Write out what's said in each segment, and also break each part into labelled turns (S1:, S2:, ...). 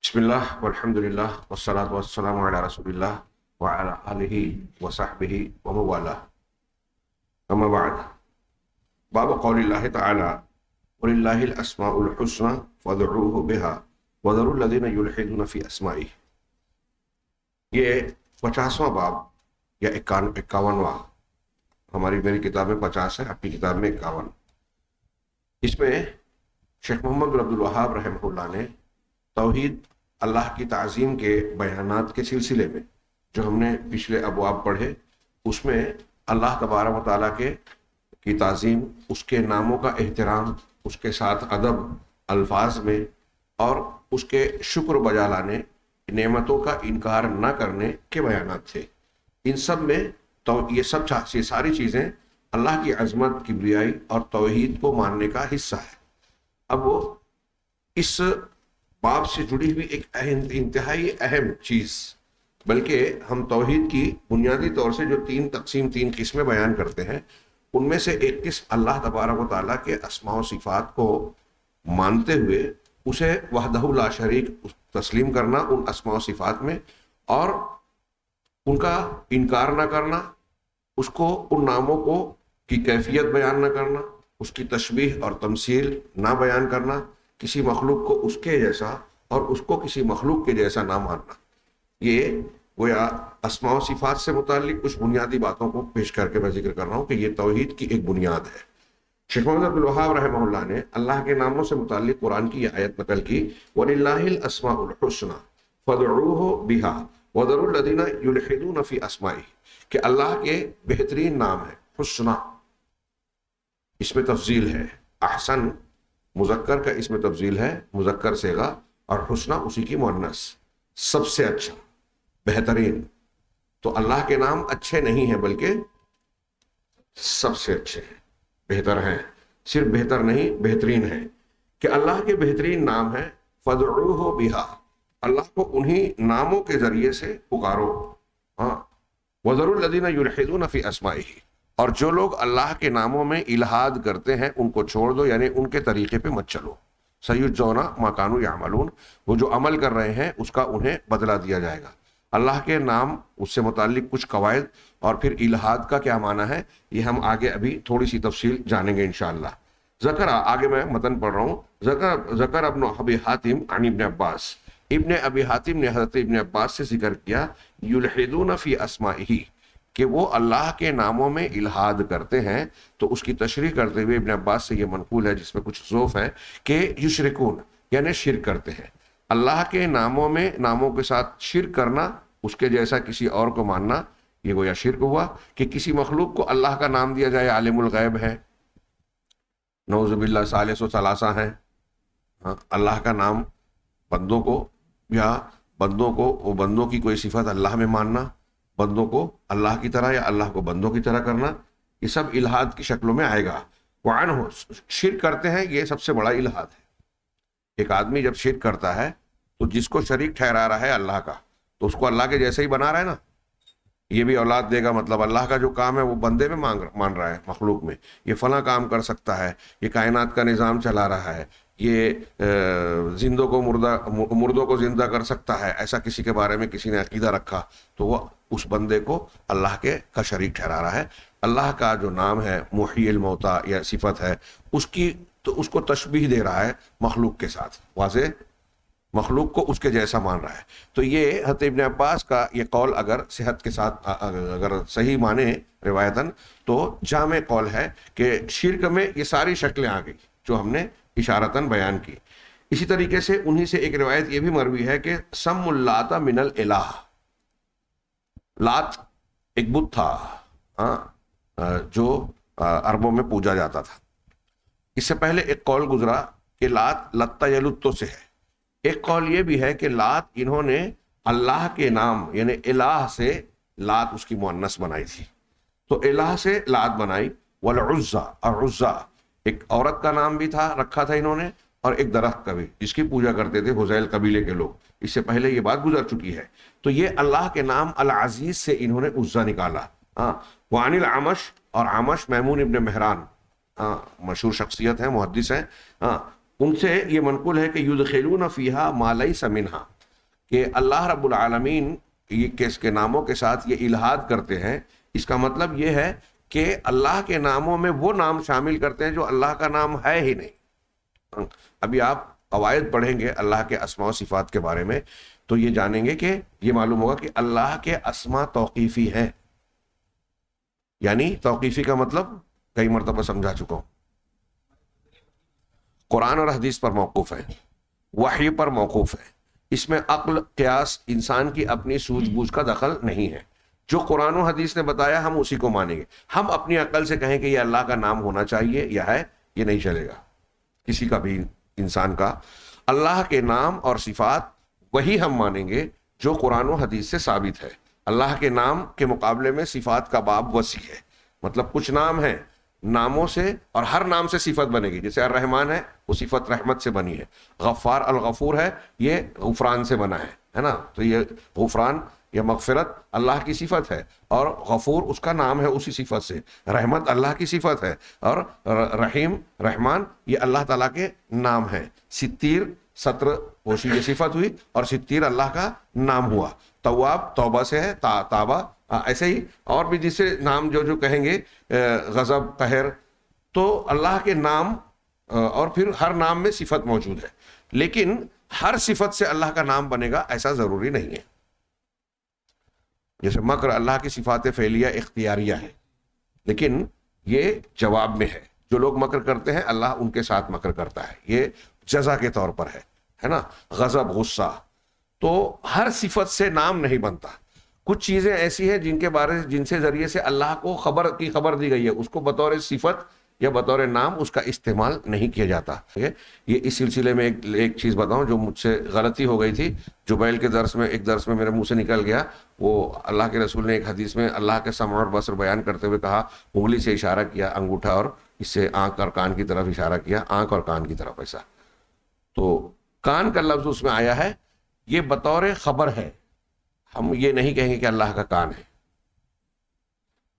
S1: Bismillah, walhamdulillah, wassalatu wassalamu ala rasulillah wa ala alihi wa sahbihi wa mawala. Amma ba'd. Babu qawlillahi ta'ala, Walillahi al-asma'ul husna fad'uuhu biha wa dharu ladhina yulhiduna fi asma'i. bab, ya ikan, ikawan wa. Hamari meri kitab किताब pachas hai, है kitab किताब ikawan. इक्यावन इसमें Muhammad bin Abdul Wahab, rahimahullah ne, तोहद अल्लाह की तज़ीम के बयान के सिलसिले में जो हमने पिछले अबवाब पढ़े उसमें अल्लाह तबारा वाली के की तज़ीम उसके नामों का एहतराम उसके साथ अदब अल्फाज में और उसके शुक्र बजा लाने नमतों का इनकार ना करने के बयान थे इन सब में तो ये सब ये सारी चीज़ें अल्लाह की अजमत किबरियाई और तोहद को मानने का हिस्सा है अब इस बाप से जुड़ी हुई एक इंतहाई अहम चीज़ बल्कि हम तोहहीद की बुनियादी तौर से जो तीन तकसीम तीन किस्में बयान करते हैं उनमें से एक किस्म अल्लाह तबारक ताली के असमा सिफ़ात को मानते हुए उसे वहदहुल्ला शरीक तस्लीम करना उन असमा सिफ़ात में और उनका इनकार ना करना उसको उन नामों को की कैफियत बयान ना करना उसकी तशबीह और तमसील ना बयान करना किसी मखलूक को उसके जैसा और उसको किसी मखलूक के जैसा ना मानना ये गोया असमा सिफात से मुतलिक कुछ बुनियादी बातों को पेश करके मैं जिक्र कर रहा हूँ कि ये तोहहीद की एक बुनियाद है शेख मोहम्मद अब्दुल्हाब रहमल्ला ने अल्लाह के नामों से मुतल कुरान की आयत नकल की वसमाउलहसना फ़दरूह बिहा के असमाई कि अल्लाह के बेहतरीन नाम है इसमें तफजील है अहसन मुजक्कर का इसमें तब्जील है मुजक्कर सेगा और हसना उसी की मोनस सबसे अच्छा बेहतरीन तो अल्लाह के नाम अच्छे नहीं हैं बल्कि सबसे अच्छे हैं बेहतर हैं सिर्फ बेहतर नहीं बेहतरीन है कि अल्लाह के बेहतरीन नाम है फजरूह बिहा अल्लाह को उन्हीं नामों के ज़रिए से पुकारो हाँ वज़रुल्लिन यून फी असमाही और जो लोग अल्लाह के नामों में इलाहाद करते हैं उनको छोड़ दो यानी उनके तरीके पे मत चलो मकानो या यामलून वो जो अमल कर रहे हैं उसका उन्हें बदला दिया जाएगा अल्लाह के नाम उससे मुतल कुछ कवायद और फिर इलाहाद का क्या माना है ये हम आगे अभी थोड़ी सी तफसील जानेंगे इन जकर आगे मैं मतन पढ़ रहा हूँ जकर जकर अबन अबी हातिम अन इबन अब्बास इबन अबी हातिम ने हजरत इबन अब्बास से जिक्र किया युलहदून फ़ी असमा ही कि वो अल्लाह के नामों में इलाहाद करते हैं तो उसकी तशरी करते हुए इबन अब्बास से ये मनकूल है जिसमें कुछ जोफ है कि युशरकून यानी शिर करते हैं अल्लाह के नामों में नामों के साथ शिर करना उसके जैसा किसी और को मानना ये गोया शिरक हुआ कि किसी मखलूक को अल्लाह का नाम दिया जाए आलिमगैब है नौजबिल्ला सालसा हैं हाँ अल्लाह का नाम बंदों को या बंदों को वो बंदों की कोई सिफत अल्लाह में मानना बंदों को अल्लाह की तरह या अल्लाह को बंदों की तरह करना ये सब इलाहाद की शक्लों में आएगा वान हो शिर करते हैं ये सबसे बड़ा इलाहाद है एक आदमी जब शिर करता है तो जिसको शरीक ठहरा रहा है अल्लाह का तो उसको अल्लाह के जैसे ही बना रहा है ना ये भी औलाद देगा मतलब अल्लाह का जो काम है वो बंदे में मांग मान रहा है मखलूक में ये फला काम कर सकता है ये कायनात का निज़ाम चला रहा है ये जिंदों को मुर्दा मुर्दों को जिंदा कर सकता है ऐसा किसी के बारे में किसी ने अकीदा रखा तो वह उस बंदे को अल्लाह के का शरीक ठहरा रहा है अल्लाह का जो नाम है मुहिल मोता या सिफत है उसकी तो उसको तशबी दे रहा है मखलूक के साथ वाजे मखलूक को उसके जैसा मान रहा है तो ये हतीबन अब्बास का ये कौल अगर सेहत के साथ अगर सही माने रिवायतन तो जाम कौल है कि शिरक में ये सारी शक्लें आ गई जो हमने इशारतन बयान की इसी तरीके से उन्हीं से एक रिवायत यह भी मरवी है कि सम्मुल्लाता मिनल इलाह लात एक बुत था आ, जो अरबों में पूजा जाता था इससे पहले एक कौल गुजरा कि लात लत्ता यलुत्तो से है एक कौल यह भी है कि लात इन्होंने अल्लाह के नाम यानी इलाह से लात उसकी मुन्नस बनाई थी तो इलाह से लात बनाई वल उज़्ज़ा और उज़्ज़ा एक औरत का नाम भी था रखा था इन्होंने और एक दरख्त का भी जिसकी पूजा करते थे हुजैल कबीले के लोग इससे पहले ये बात गुजर चुकी है तो ये अल्लाह के नाम अल अजीज से इन्होंने उज्जा निकाला हाँ वानिल आमश और आमश महमून इबन मेहरान हाँ मशहूर शख्सियत है मुहदस हैं हाँ उनसे ये मनकुल है कि युद्ध खेलून फ़ीहा मालई समिनहा कि अल्लाह रब्बुल आलमीन ये केस के नामों के साथ ये इलाहाद करते हैं इसका मतलब ये है कि अल्लाह के नामों में वो नाम शामिल करते हैं जो अल्लाह का नाम है ही नहीं अभी आप कवायद पढ़ेंगे अल्लाह के असमा सिफात के बारे में तो ये जानेंगे कि ये मालूम होगा कि अल्लाह के असमा तौकीफ़ी हैं यानी तौकीफ़ी का मतलब कई मरतबा समझा चुका हूँ कुरान और हदीस पर मौकूफ़ है वही पर मौकूफ़ है इसमें अक्ल क्यास इंसान की अपनी सूझबूझ का दखल नहीं है जो कुरान हदीस ने बताया हम उसी को मानेंगे हम अपनी अकल से कहें कि यह अल्लाह का नाम होना चाहिए या है ये नहीं चलेगा किसी का भी इंसान का अल्लाह के नाम और सिफात वही हम मानेंगे जो कुरान हदीस से साबित है अल्लाह के नाम के मुकाबले में सिफात का बाब वसी है मतलब कुछ नाम है नामों से और हर नाम से सिफत बनेगी जैसे अर रहमान है वो सिफत रहमत से बनी है अल गफूर है ये गुफरान से बना है है ना तो ये गुफरान यह मगफरत अल्लाह की सिफत है और गफूर उसका नाम है उसी सिफत से रहमत अल्लाह की सिफत है और रहीम रहमान ये अल्लाह ताला के नाम है सित्तीर सत्र पोशी की सिफत हुई और सित्तीर अल्लाह का नाम हुआ तवाब तोबा से है ता, ताबा ऐसे ही और भी जिसे नाम जो जो कहेंगे गज़ब कहर तो अल्लाह के नाम और फिर हर नाम में सिफत मौजूद है लेकिन हर सिफत से अल्लाह का नाम बनेगा ऐसा ज़रूरी नहीं है जैसे मकर अल्लाह की सिफात फैलिया इख्तियारिया है लेकिन ये जवाब में है जो लोग मकर करते हैं अल्लाह उनके साथ मकर करता है ये जजा के तौर पर है है ना गजब गुस्सा तो हर सिफत से नाम नहीं बनता कुछ चीज़ें ऐसी हैं जिनके बारे जिनसे ज़रिए से अल्लाह को खबर की खबर दी गई है उसको बतौर सिफत या बतौर नाम उसका इस्तेमाल नहीं किया जाता ठीक है ये इस सिलसिले में एक एक चीज़ बताऊं जो मुझसे गलती हो गई थी जुबैल के दर्स में एक दर्स में मेरे मुंह से निकल गया वो अल्लाह के रसूल ने एक हदीस में अल्लाह के समण और बसर बयान करते हुए कहा उंगली से इशारा किया अंगूठा और इससे आँख और कान की तरफ इशारा किया आँख और कान की तरफ ऐसा तो कान का लफ्ज़ उसमें आया है ये बतौर ख़बर है हम ये नहीं कहेंगे कि अल्लाह का कान है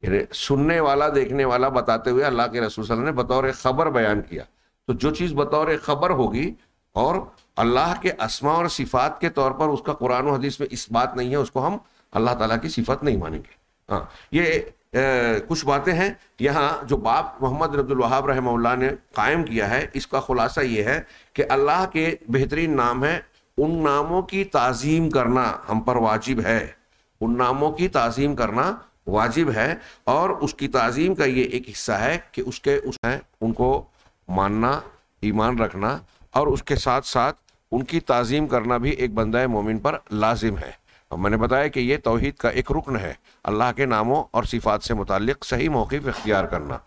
S1: सुनने वाला देखने वाला बताते हुए अल्लाह के रसूल ने बतौर खबर बयान किया तो जो चीज़ बतौर खबर होगी और अल्लाह के असमा और सिफात के तौर पर उसका कुरान हदीस में इस बात नहीं है उसको हम अल्लाह ताला की सिफत नहीं मानेंगे हाँ ये ए, कुछ बातें हैं यहाँ जो बाप मोहम्मद अब्दुलवाहाब रहमल्ला ने कायम किया है इसका खुलासा ये है कि अल्लाह के बेहतरीन नाम है उन नामों की तजीम करना हम पर वाजिब है उन नामों की तज़ीम करना वाजिब है और उसकी तज़ीम का ये एक हिस्सा है कि उसके उस उनको मानना ईमान रखना और उसके साथ साथ उनकी तज़ीम करना भी एक बंदा मोमिन पर लाजिम है और मैंने बताया कि ये तोहद का एक रुकन है अल्लाह के नामों और सिफात से मुतक़ सही मौक़ इख्तियार करना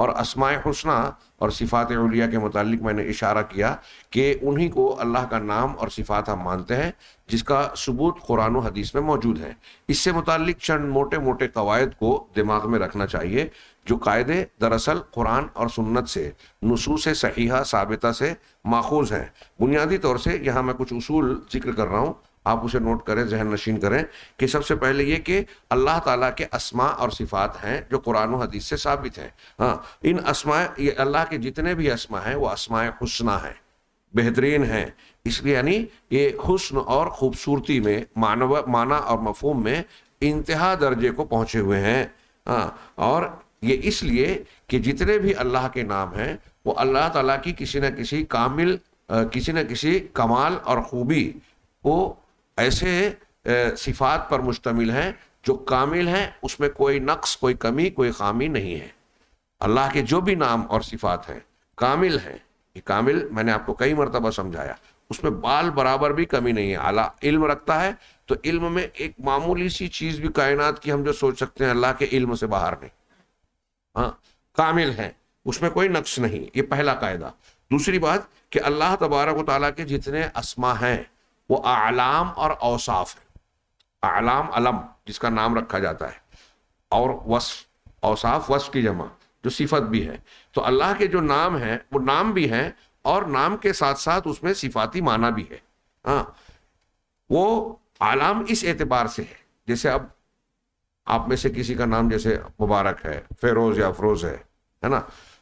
S1: और असमाय हसना और सिफ़ात उलिया के मतलब मैंने इशारा किया कि उन्हीं को अल्लाह का नाम और सिफ़ात हम मानते हैं जिसका सबूत कुरान हदीस में मौजूद है इससे मुतल चंद मोटे मोटे कवायद को दिमाग में रखना चाहिए जो कायदे दरअसल कुरान और सुन्नत से नसूस सहीहा साबिता से माखूज हैं बुनियादी तौर से यहाँ मैं कुछ उसूल जिक्र कर रहा हूँ आप उसे नोट करें जहन नशीन करें कि सबसे पहले ये कि अल्लाह ताला के असमा और सिफ़ात हैं जो कुरान हदीस से साबित हैं हाँ इन असमा ये अल्लाह के जितने भी असमा हैं वो असमाय हुसना हैं बेहतरीन हैं इसलिए यानी ये हुस्न और खूबसूरती में मानव माना और मफहम में इंतहा दर्जे को पहुँचे हुए हैं हाँ और ये इसलिए कि जितने भी अल्लाह के नाम हैं वो अल्लाह ताला की किसी न किसी कामिल किसी न किसी कमाल और खूबी को ऐसे सिफात पर मुश्तमिल हैं जो कामिल हैं उसमें कोई नक्स कोई कमी कोई खामी नहीं है अल्लाह के जो भी नाम और सिफात हैं कामिल हैं ये कामिल मैंने आपको कई मरतबा समझाया उसमें बाल बराबर भी कमी नहीं है आला इल्म रखता है तो इल्म में एक मामूली सी चीज़ भी कायनात की हम जो सोच सकते हैं अल्लाह के इल्म से बाहर नहीं हाँ कामिल है उसमें कोई नक्श नहीं ये पहला कायदा दूसरी बात कि अल्लाह तबारक वाली के जितने असमा हैं वो आलाम और औसाफ है आलाम अलम जिसका नाम रखा जाता है और वस्फ औसाफ वस्फ की जमा जो सिफत भी है तो अल्लाह के जो नाम है वो नाम भी हैं और नाम के साथ साथ उसमें सिफाती माना भी है हाँ वो आलाम इस एतबार से है जैसे अब आप में से किसी का नाम जैसे मुबारक है फेरोज़ या अफरोज़ है है ना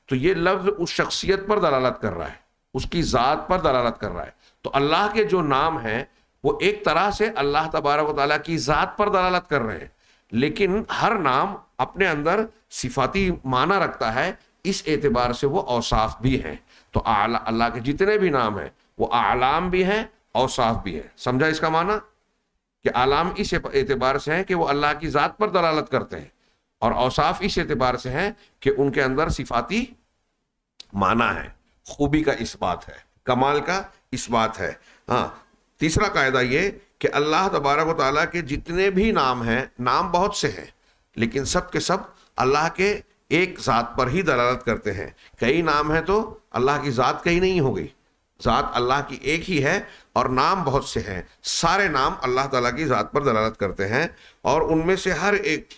S1: तो ये लफ्ज़ उस शख्सियत पर दलालत कर रहा है उसकी ज़ात पर दलालत कर रहा है तो अल्लाह के जो नाम हैं वो एक तरह से अल्लाह तबारक ताली की ज़ात पर दलालत कर रहे हैं लेकिन हर नाम अपने अंदर सिफाती माना रखता है इस एतबार से वो औसाफ भी हैं तो आला अल्लाह के जितने भी नाम हैं वो आलाम भी हैं औसाफ भी हैं समझा इसका माना कि आलाम इस एतबार से हैं कि वो अल्लाह की ज़ात पर दलालत करते हैं और औसाफ इस एतबार से हैं कि उनके अंदर सिफाती माना है खूबी का इस बात है कमाल का इस बात है हाँ तीसरा कायदा ये कि अल्लाह तबारक ताली के जितने भी नाम हैं नाम बहुत से हैं लेकिन सब के सब अल्लाह के एक ज़ात पर ही दलालत करते हैं कई नाम हैं तो अल्लाह की ज़ात कहीं नहीं हो गई ज़ात अल्लाह की एक ही है और नाम बहुत से हैं सारे नाम अल्लाह ताला की ज़ात पर दलालत करते हैं और उनमें से हर एक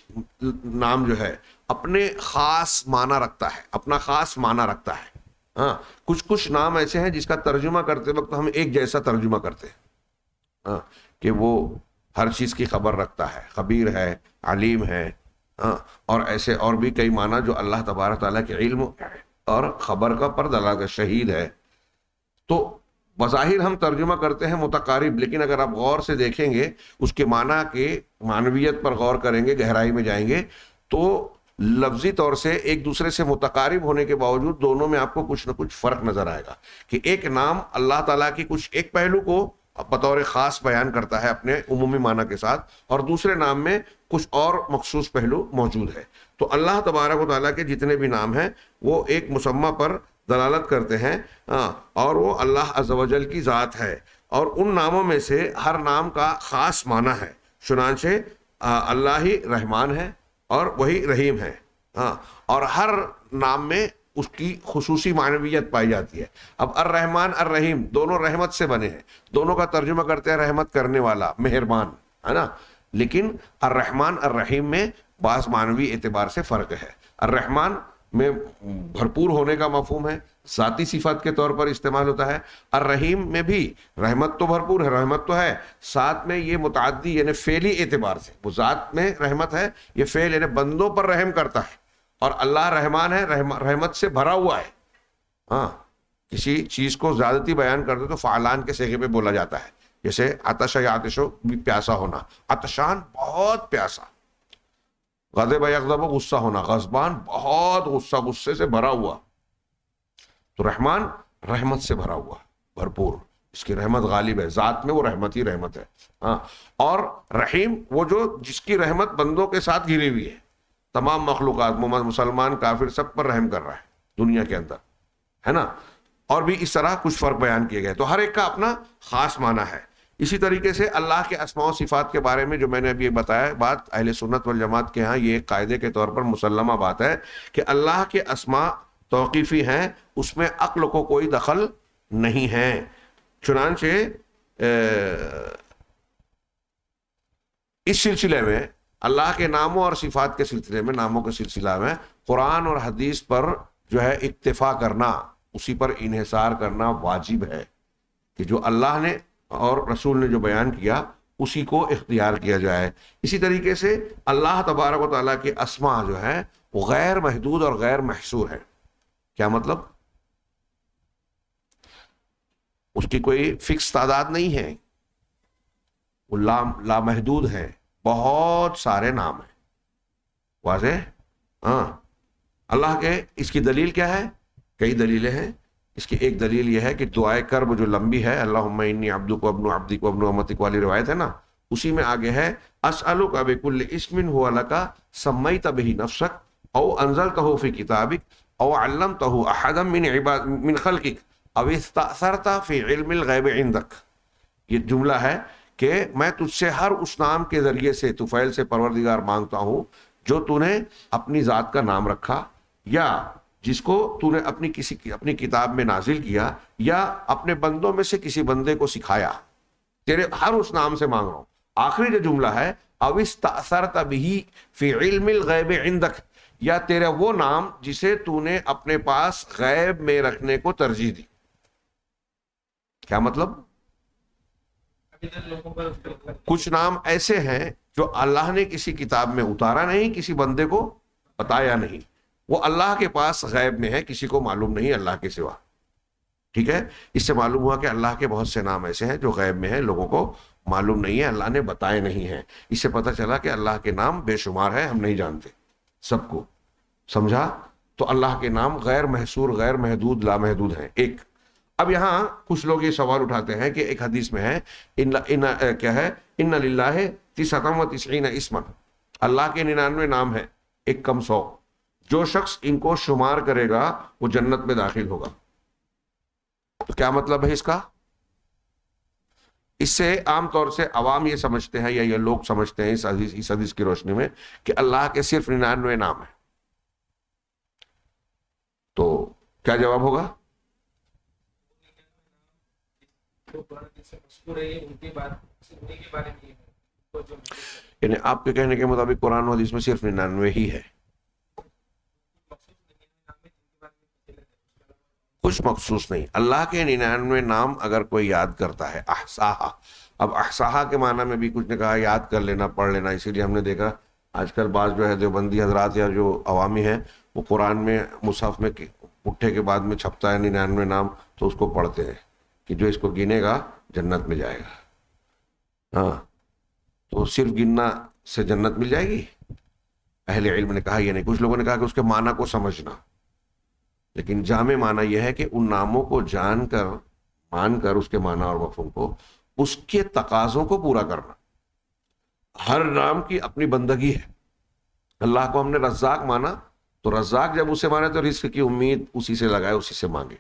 S1: नाम जो है अपने ख़ास माना रखता है अपना ख़ास माना रखता है हाँ कुछ कुछ नाम ऐसे हैं जिसका तर्जुमा करते वक्त हम एक जैसा तर्जुमा करते हैं हाँ कि वो हर चीज़ की खबर रखता है खबीर है आलिम है हाँ और ऐसे और भी कई माना जो अल्लाह तबारक ताली के इल्म और ख़बर का पर दला का शहीद है तो बज़ाहिर हम तर्जुमा करते हैं मुतकारब लेकिन अगर आप गौर से देखेंगे उसके माना के मानवीयत पर गौर करेंगे गहराई में जाएंगे तो लफ्जी तौर से एक दूसरे से मुतकारब होने के बावजूद दोनों में आपको कुछ ना कुछ फ़र्क नज़र आएगा कि एक नाम अल्लाह ताला की कुछ एक पहलू को बतौर ख़ास बयान करता है अपने उमूमी माना के साथ और दूसरे नाम में कुछ और मखसूस पहलू मौजूद है तो अल्लाह तबारक वाली के जितने भी नाम हैं वो एक मुसम्मा पर दलालत करते हैं हाँ, और वो अल्लाह अजवजल की ज़ात है और उन नामों में से हर नाम का ख़ास माना है चुनानचे अल्लाह ही रहमान है और वही रहीम है हाँ और हर नाम में उसकी खसूसी मानवीयत पाई जाती है अब अर रहमान अर रहीम दोनों रहमत से बने हैं दोनों का तर्जुमा करते हैं रहमत करने वाला मेहरबान है ना लेकिन अर रहमान अर रहीम में बास मानवी एतबार से फ़र्क है अर रहमान में भरपूर होने का मफहम है साती सिफत के तौर पर इस्तेमाल होता है और रहीम में भी रहमत तो भरपूर है रहमत तो है साथ में ये मुतदी यानी फेली एतबार से वो ज़ात में रहमत है ये फेल यानी बंदों पर रहम करता है और अल्लाह रहमान है रहम, रहमत से भरा हुआ है हाँ किसी चीज़ को ज़्यादती बयान कर दो तो फ़ालान के सेगे पे बोला जाता है जैसे आतश या आतशो भी प्यासा होना आतशान बहुत प्यासा गजब यकदब गुस्सा होना गजबान बहुत गुस्सा गुस्से से भरा हुआ तो रहमान रहमत से भरा हुआ भरपूर इसकी रहमत गालिब है ज़ात में वो रहमत ही रहमत है हाँ और रहीम वो जो जिसकी रहमत बंदों के साथ घिरी हुई है तमाम मखलूक मुसलमान काफिर सब पर रहम कर रहा है दुनिया के अंदर है ना और भी इस तरह कुछ फ़र्क बयान किए गए तो हर एक का अपना ख़ास माना है इसी तरीके से अल्लाह के और सिफ़ात के बारे में जो मैंने अभी बताया बात अहल सुन्नत वल जमात के यहाँ ये एक कायदे के तौर पर मुसलमा बात है कि अल्लाह के असमा तौकीफ़ी हैं उसमें अक्ल को कोई दखल नहीं है चुनानचे इस सिलसिले में अल्लाह के नामों और सिफात के सिलसिले में नामों के सिलसिला में कुरान और हदीस पर जो है इतफ़ा करना उसी पर इहसार करना वाजिब है कि जो अल्लाह ने और रसूल ने जो बयान किया उसी को इख्तियार किया जाए इसी तरीके से अल्लाह तबारक ताली के असमा जो है वो गैर महदूद और गैर महसूर है क्या मतलब उसकी कोई फिक्स तादाद नहीं है वो ला लामहदूद है बहुत सारे नाम हैं वाजह हाँ अल्लाह के इसकी दलील क्या है कई दलीलें हैं इसकी एक दलील यह है कि दुआए कर्ब जो लंबी है अल्लाह इन्नी अब्दू को अबन अब्दी को अबन अमतिक वाली रवायत है ना उसी में आगे है असअलु का बेकुल इसमिन हो का सम्मई ही नफसक औ अनजल तहो फी किताबिक औ अल्लम तहो अहदम मिन इबाद मिन खलकिक अब इसरता फी इल्मिल गैब इंदक ये जुमला है कि मैं तुझसे हर उस नाम के ज़रिए से तुफ़ैल से परवरदिगार मांगता हूँ जो तूने अपनी ज़ात का नाम रखा या जिसको तूने अपनी किसी अपनी किताब में नाजिल किया या अपने बंदों में से किसी बंदे को सिखाया तेरे हर उस नाम से मांग रहा हूं आखिरी जो जुमला है अविस्तर तभी फिल्मिल गैब इंदक या तेरा वो नाम जिसे तूने अपने पास गैब में रखने को तरजीह दी क्या मतलब कुछ नाम ऐसे हैं जो अल्लाह ने किसी किताब में उतारा नहीं किसी बंदे को बताया नहीं वो अल्लाह के पास गैब में है किसी को मालूम नहीं अल्लाह के सिवा ठीक है इससे मालूम हुआ कि अल्लाह के बहुत से नाम ऐसे हैं जो गैब में है लोगों को मालूम नहीं है अल्लाह ने बताए नहीं है इससे पता चला कि अल्लाह के नाम बेशुमार है हम नहीं जानते सबको समझा तो अल्लाह के नाम गैर महसूर गैर महदूद लामहदूद हैं एक अब यहाँ कुछ लोग ये सवाल उठाते हैं कि एक हदीस में है इन, इन क्या है इन है तीसम व तस्न इसमन अल्लाह के निन्यानवे नाम है एक कम सौ जो शख्स इनको शुमार करेगा वो जन्नत में दाखिल होगा तो क्या मतलब है इसका इससे आमतौर से अवाम ये समझते हैं या ये लोग समझते हैं इस हदीस इस हदीस की रोशनी में कि अल्लाह के सिर्फ निन्यानवे नाम है तो क्या जवाब होगा यानी आपके कहने के मुताबिक कुरान हदीस में सिर्फ निन्यानवे ही है कुछ मखसूस नहीं अल्लाह के निन्यानवे नाम अगर कोई याद करता है अहसाहा अब अहसाहा के माना में भी कुछ ने कहा याद कर लेना पढ़ लेना इसीलिए हमने देखा आजकल बाज जो है देवबंदी हजरात या जो अवामी हैं वो कुरान में मुसाफ में उठे के बाद में छपता है निन्यानवे नाम तो उसको पढ़ते हैं कि जो इसको गिनेगा जन्नत में जाएगा हाँ तो सिर्फ गिनना से जन्नत मिल जाएगी अहले इल्म ने कहा यह नहीं कुछ लोगों ने कहा कि उसके माना को समझना लेकिन जाम माना यह है कि उन नामों को जानकर मानकर उसके माना और वफों को उसके तकाजों को पूरा करना हर नाम की अपनी बंदगी है अल्लाह को हमने रज्जाक माना तो रज्जाक जब उसे माने तो रिस्क की उम्मीद उसी से लगाए उसी से मांगे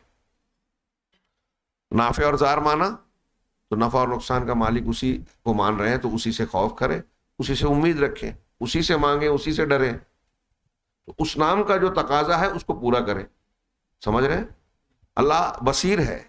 S1: नाफे और जार माना तो नफा और नुकसान का मालिक उसी को मान रहे हैं तो उसी से खौफ करें उसी से उम्मीद रखें उसी से मांगे उसी से डरें तो उस नाम का जो तकाजा है उसको पूरा करें समझ रहे हैं अल्लाह बसीर है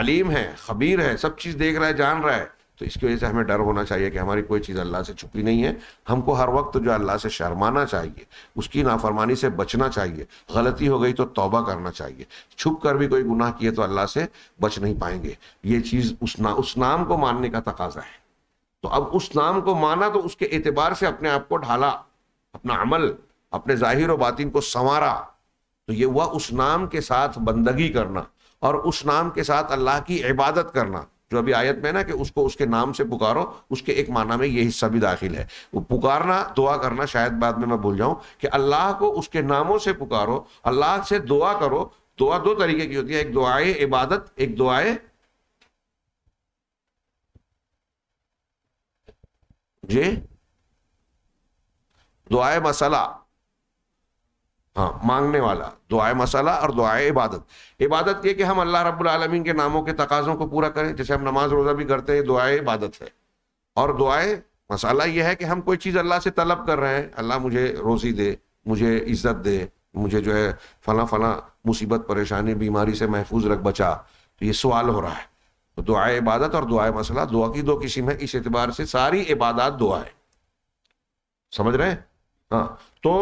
S1: अलीम है खबीर है सब चीज़ देख रहा है जान रहा है तो इसकी वजह से हमें डर होना चाहिए कि हमारी कोई चीज़ अल्लाह से छुपी नहीं है हमको हर वक्त जो अल्लाह से शर्माना चाहिए उसकी नाफरमानी से बचना चाहिए गलती हो गई तो तौबा करना चाहिए छुप कर भी कोई गुनाह किए तो अल्लाह से बच नहीं पाएंगे ये चीज़ उस ना उस नाम को मानने का तकाजा है तो अब उस नाम को माना तो उसके एतबार से अपने आप को ढाला अपना अमल अपने जाहिर व बातिन को संवारा तो ये हुआ उस नाम के साथ बंदगी करना और उस नाम के साथ अल्लाह की इबादत करना जो अभी आयत में ना कि उसको उसके नाम से पुकारो उसके एक माना में ये हिस्सा भी दाखिल है वो पुकारना दुआ करना शायद बाद में मैं भूल जाऊं कि अल्लाह को उसके नामों से पुकारो अल्लाह से दुआ करो दुआ दो तरीके की होती है एक दुआए इबादत एक दुआए जी दुआए मसला हाँ मांगने वाला दुआए मसाला और दुआ इबादत इबादत ये कि हम अल्लाह रब्बुल आलमीन के नामों के तकाजों को पूरा करें जैसे हम नमाज रोज़ा भी करते हैं दुआ इबादत है और दुआए मसाला ये है कि हम कोई चीज़ अल्लाह से तलब कर रहे हैं अल्लाह मुझे रोज़ी दे मुझे इज्जत दे मुझे जो है फला फला मुसीबत परेशानी बीमारी से महफूज रख बचा तो ये सवाल हो रहा है तो दुआ इबादत और दुआए मसाला दुआ की दो किस्म है इस एतबार से सारी इबादत दुआ है समझ रहे हैं हाँ तो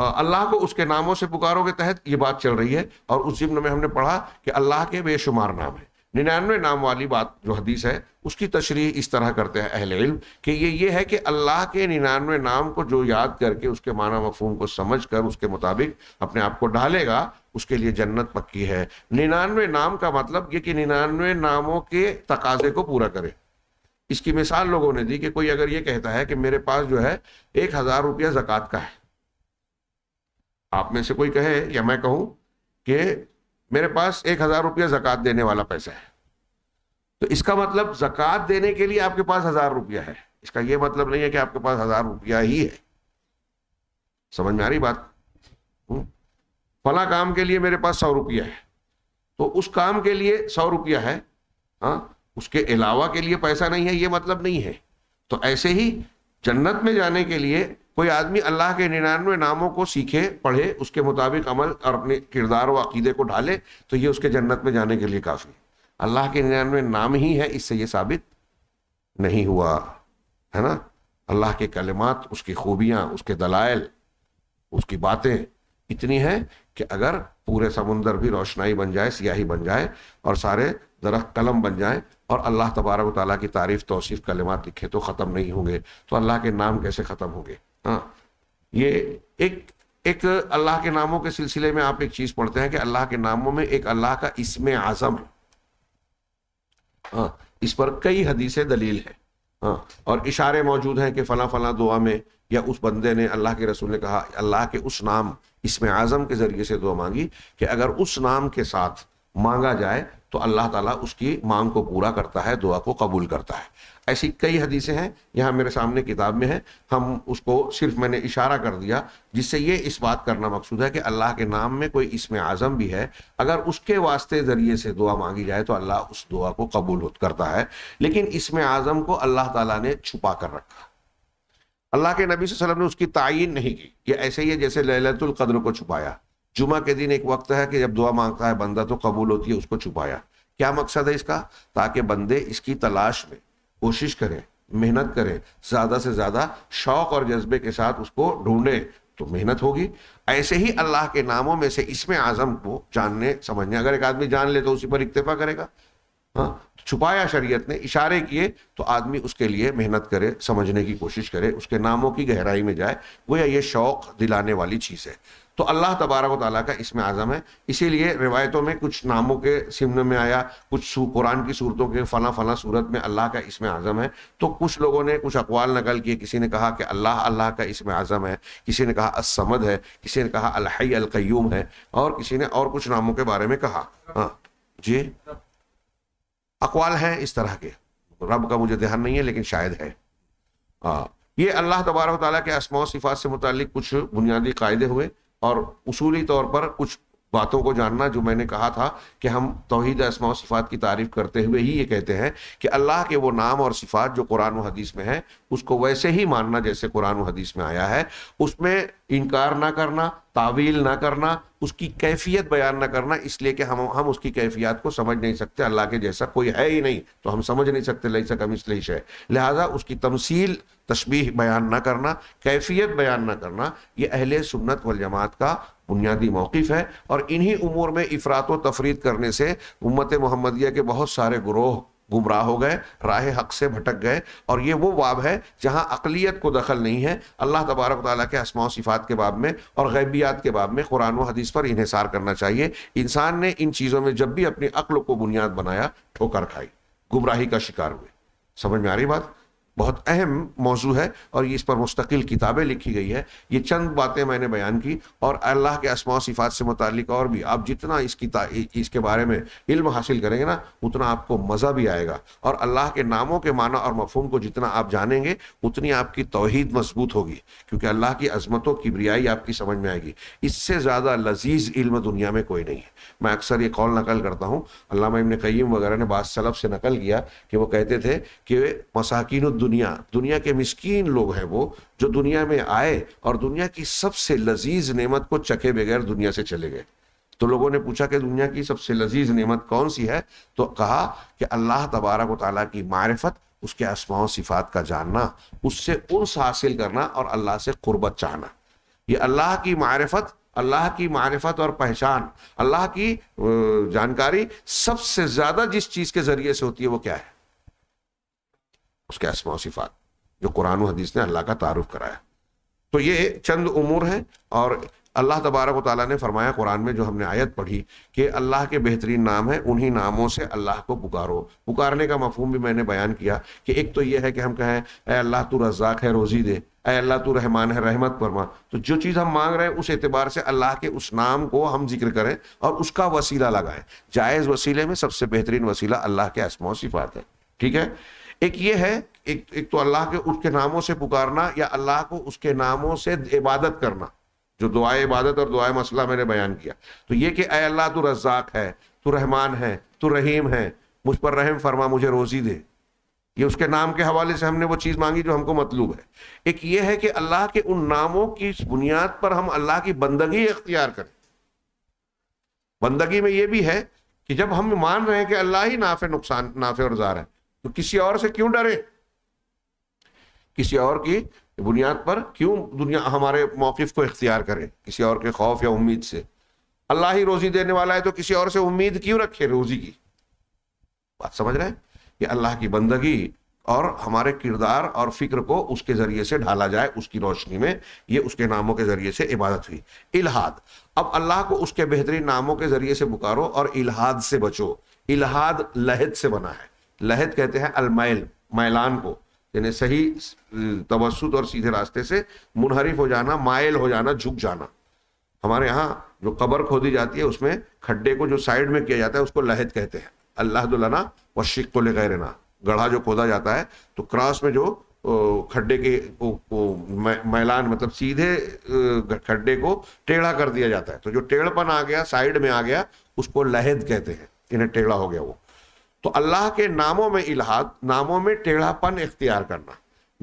S1: अल्लाह को उसके नामों से पुकारों के तहत ये बात चल रही है और उस जिम्न में हमने पढ़ा कि अल्लाह के बेशुमार नाम है निन्यानवे नाम वाली बात जो हदीस है उसकी तशरी इस तरह करते हैं अहल इल्म कि ये ये है कि अल्लाह के निन्यानवे नाम को जो याद करके उसके माना मफहूम को समझ कर उसके मुताबिक अपने आप को ढालेगा उसके लिए जन्नत पक्की है निन्यानवे नाम का मतलब ये कि निन्यानवे नामों के तकाजे को पूरा करे इसकी मिसाल लोगों ने दी कि कोई अगर ये कहता है कि मेरे पास जो है एक हज़ार रुपया ज़क़़त का है आप में से कोई कहे या मैं कहूं कि मेरे पास एक हजार रुपया जकत देने वाला पैसा है तो इसका मतलब जकत देने के लिए आपके पास हजार रुपया है इसका यह मतलब नहीं है कि आपके पास हजार रुपया ही है समझ में आ रही बात हम्म। फला काम के लिए मेरे पास सौ रुपया है तो उस काम के लिए सौ रुपया है हा? उसके अलावा के लिए पैसा नहीं है ये मतलब नहीं है तो ऐसे ही जन्नत में जाने के लिए कोई आदमी अल्लाह के निन्यानवे नामों को सीखे पढ़े उसके मुताबिक अमल और अपने किरदार व अकीदे को ढाले तो ये उसके जन्नत में जाने के लिए काफ़ी अल्लाह के निन्यानवे नाम ही है इससे ये साबित नहीं हुआ है ना अल्लाह के कलमात उसकी खूबियाँ उसके दलाइल उसकी बातें इतनी हैं कि अगर पूरे समुंदर भी रोशनाई बन जाए सियाही बन जाए और सारे दरख्त कलम बन जाए और अल्लाह तबारक ताली की तारीफ़ तोसीफ़ कलमात लिखे तो ख़त्म नहीं होंगे तो अल्लाह के नाम कैसे ख़त्म होंगे हाँ ये एक एक अल्लाह के नामों के सिलसिले में आप एक चीज पढ़ते हैं कि अल्लाह के नामों में एक अल्लाह का इसम आजम हाँ इस पर कई हदीसें दलील है हाँ और इशारे मौजूद हैं कि फ़ला फ़ला दुआ में या उस बंदे ने अल्लाह के रसूल ने कहा अल्लाह के उस नाम इसमें आज़म के ज़रिए से दुआ मांगी कि अगर उस नाम के साथ मांगा जाए तो अल्लाह ताला उसकी मांग को पूरा करता है दुआ को कबूल करता है ऐसी कई हदीसें हैं यहाँ मेरे सामने किताब में है हम उसको सिर्फ मैंने इशारा कर दिया जिससे ये इस बात करना मकसूद है कि अल्लाह के नाम में कोई इसमें आज़म भी है अगर उसके वास्ते ज़रिए से दुआ मांगी जाए तो अल्लाह उस दुआ को कबूल करता है लेकिन इसमें आज़म को अल्लाह ताला ने छुपा कर रखा अल्लाह के नबी वसल्लम ने उसकी तयन नहीं की ये ऐसे ही है जैसे ललतुल्कद्र को छुपाया जुमा के दिन एक वक्त है कि जब दुआ मांगता है बंदा तो कबूल होती है उसको छुपाया क्या मकसद है इसका ताकि बंदे इसकी तलाश में कोशिश करें मेहनत करें ज़्यादा से ज़्यादा शौक और जज्बे के साथ उसको ढूंढें तो मेहनत होगी ऐसे ही अल्लाह के नामों में से इसमें आज़म को जानने समझने अगर एक आदमी जान ले तो उसी पर इक्तफा करेगा हाँ तो छुपाया शरीयत ने इशारे किए तो आदमी उसके लिए मेहनत करे समझने की कोशिश करे उसके नामों की गहराई में जाए वो या ये शौक दिलाने वाली चीज़ है तो अल्लाह तबारक वाली का इसमें आज़म है इसीलिए रिवायतों में कुछ नामों के सिमन में आया कुछ कुरान की सूरतों के फ़ला फ़ला सूरत में अल्लाह का इसमें आज़म है तो कुछ लोगों ने कुछ अकवाल नकल किए किसी ने कहा कि अल्लाह अल्लाह का इसमें आज़म है किसी ने कहा असमद है किसी ने कहा अलहई अलकयूम है और किसी ने और कुछ नामों के बारे में कहा हाँ जी अकवाल हैं इस तरह के रब का मुझे ध्यान नहीं है लेकिन शायद है हाँ ये अल्लाह तबारक ताली के असमा सिफ़ात से मुतल कुछ बुनियादी कायदे हुए और उसूली तौर पर कुछ बातों को जानना जो मैंने कहा था कि हम तोहद असमा सिफ़ात की तारीफ़ करते हुए ही ये कहते हैं कि अल्लाह के वो नाम और सिफ़ात जो कुरान और हदीस में है उसको वैसे ही मानना जैसे कुरान और हदीस में आया है उसमें इनकार ना करना तावील ना करना उसकी कैफियत बयान ना करना इसलिए कि हम हम उसकी कैफियत को समझ नहीं सकते अल्लाह के जैसा कोई है ही नहीं तो हम समझ नहीं सकते लई सकम इसलिए है लिहाजा उसकी तमसील तशबी बयान ना करना कैफियत बयान ना करना ये अहले सुन्नत वल जमात का बुनियादी मौकफ है और इन्हीं उमूर में इफरात व तफरीद करने से उम्मत मोहम्मदिया के बहुत सारे ग्रोह गुमराह हो गए राह हक से भटक गए और ये वो बाब है जहाँ अकलीत को दखल नहीं है अल्लाह तबारक ताली के आसमा सिफ़ात के बाब में और गैबियात के बाब में कुरान व हदीस पर इहिसार करना चाहिए इंसान ने इन चीज़ों में जब भी अपनी अक्ल को बुनियाद बनाया ठोकर खाई गुमराही का शिकार हुए समझ में आ रही बात बहुत अहम मौजू है और ये इस पर मुस्तकिल किताबें लिखी गई है ये चंद बातें मैंने बयान की और अल्लाह के असमा सिफात से मुतक और भी आप जितना इस किता इसके बारे में इल्म हासिल करेंगे ना उतना आपको मज़ा भी आएगा और अल्लाह के नामों के माना और मफहम को जितना आप जानेंगे उतनी आपकी तोहद मजबूत होगी क्योंकि अल्लाह की अजमतों की ब्रियाई आपकी समझ में आएगी इससे ज़्यादा लजीज इल्म दुनिया में कोई नहीं है मैं अक्सर ये कौल नकल करता हूँ अल्लाह इबन क़यम वगैरह ने बाद सलफ़ से नकल किया कि वो कहते थे कि मसाकिन दुनिया दुनिया के मिस्कीन लोग हैं वो जो दुनिया में आए और दुनिया की सबसे लजीज नेमत को चखे बगैर दुनिया से चले गए तो लोगों ने पूछा कि दुनिया की सबसे लजीज नेमत कौन सी है तो कहा कि अल्लाह तबारक ताली की मारफत उसके आसमाओं सिफात का जानना उससे उर्स हासिल करना और अल्लाह से कुर्बत चाहना ये अल्लाह की मारफत अल्लाह की मारफत और पहचान अल्लाह की जानकारी सबसे ज़्यादा जिस चीज़ के ज़रिए से होती है वो क्या है उसके आसमा सिफात जो कुरान हदीस ने अल्लाह का तारुफ कराया तो ये चंद उमूर हैं और अल्लाह तबारक ताली ने फरमाया कुरान में जो हमने आयत पढ़ी कि अल्लाह के बेहतरीन नाम है उन्हीं नामों से अल्लाह को पुकारो पुकारने का मफहम भी मैंने बयान किया कि एक तो यह है कि हम कहें अः अल्लाह तू रजाक है रोज़ी दे अः अल्लाह तू रहमान है रहमत फरमा तो जो चीज़ हम मांग रहे हैं उस एतबार से अल्लाह के उस नाम को हम जिक्र करें और उसका वसीला लगाएं जायज़ वसीले में सबसे बेहतरीन वसीला अल्लाह के असमो सिफात है ठीक है एक ये है एक एक तो अल्लाह के उसके नामों से पुकारना या अल्लाह को उसके नामों से इबादत करना जो दुआ इबादत और दुआ मसला मैंने बयान किया तो ये कि अय अल्लाह तो रज्जाक है तो रहमान है तो रहीम है मुझ पर रहम फरमा मुझे रोज़ी दे ये उसके नाम के हवाले से हमने वो चीज़ मांगी जो हमको मतलूब है एक ये है कि अल्लाह के उन नामों की बुनियाद पर हम अल्लाह की बंदगी इख्तियार करें बंदगी में ये भी है कि जब हम मान रहे हैं कि अल्लाह ही नाफे नुकसान नाफे और जार है तो किसी और से क्यों डरे किसी और की बुनियाद पर क्यों दुनिया हमारे मौकफ को इख्तियार करें किसी और के खौफ या उम्मीद से अल्लाह ही रोजी देने वाला है तो किसी और से उम्मीद क्यों रखे रोजी की बात समझ रहे हैं कि अल्लाह की बंदगी और हमारे किरदार और फिक्र को उसके ज़रिए से ढाला जाए उसकी रोशनी में ये उसके नामों के ज़रिए से इबादत हुई इलाहाद अब अल्लाह को उसके बेहतरीन नामों के ज़रिए से पुकारो और इलाहाद से बचो इलाहाद लहद से बना है लहद कहते हैं अलमैल मैलान को यानी सही तवसुद और सीधे रास्ते से मुनहरिफ हो जाना मायल हो जाना झुक जाना हमारे यहाँ जो कबर खोदी जाती है उसमें खड्डे को जो साइड में किया जाता है उसको लहद कहते हैं अल्लाह दुलना तो व शिक को ले गैरना गढ़ा जो खोदा जाता है तो क्रॉस में जो खड्डे के मैलान मतलब सीधे खड्डे को टेढ़ा कर दिया जाता है तो जो टेढ़पन आ गया साइड में आ गया उसको लहद कहते हैं इन्हें टेढ़ा हो गया वो तो अल्लाह के नामों में इलाहाद नामों में टेढ़ापन इख्तियार करना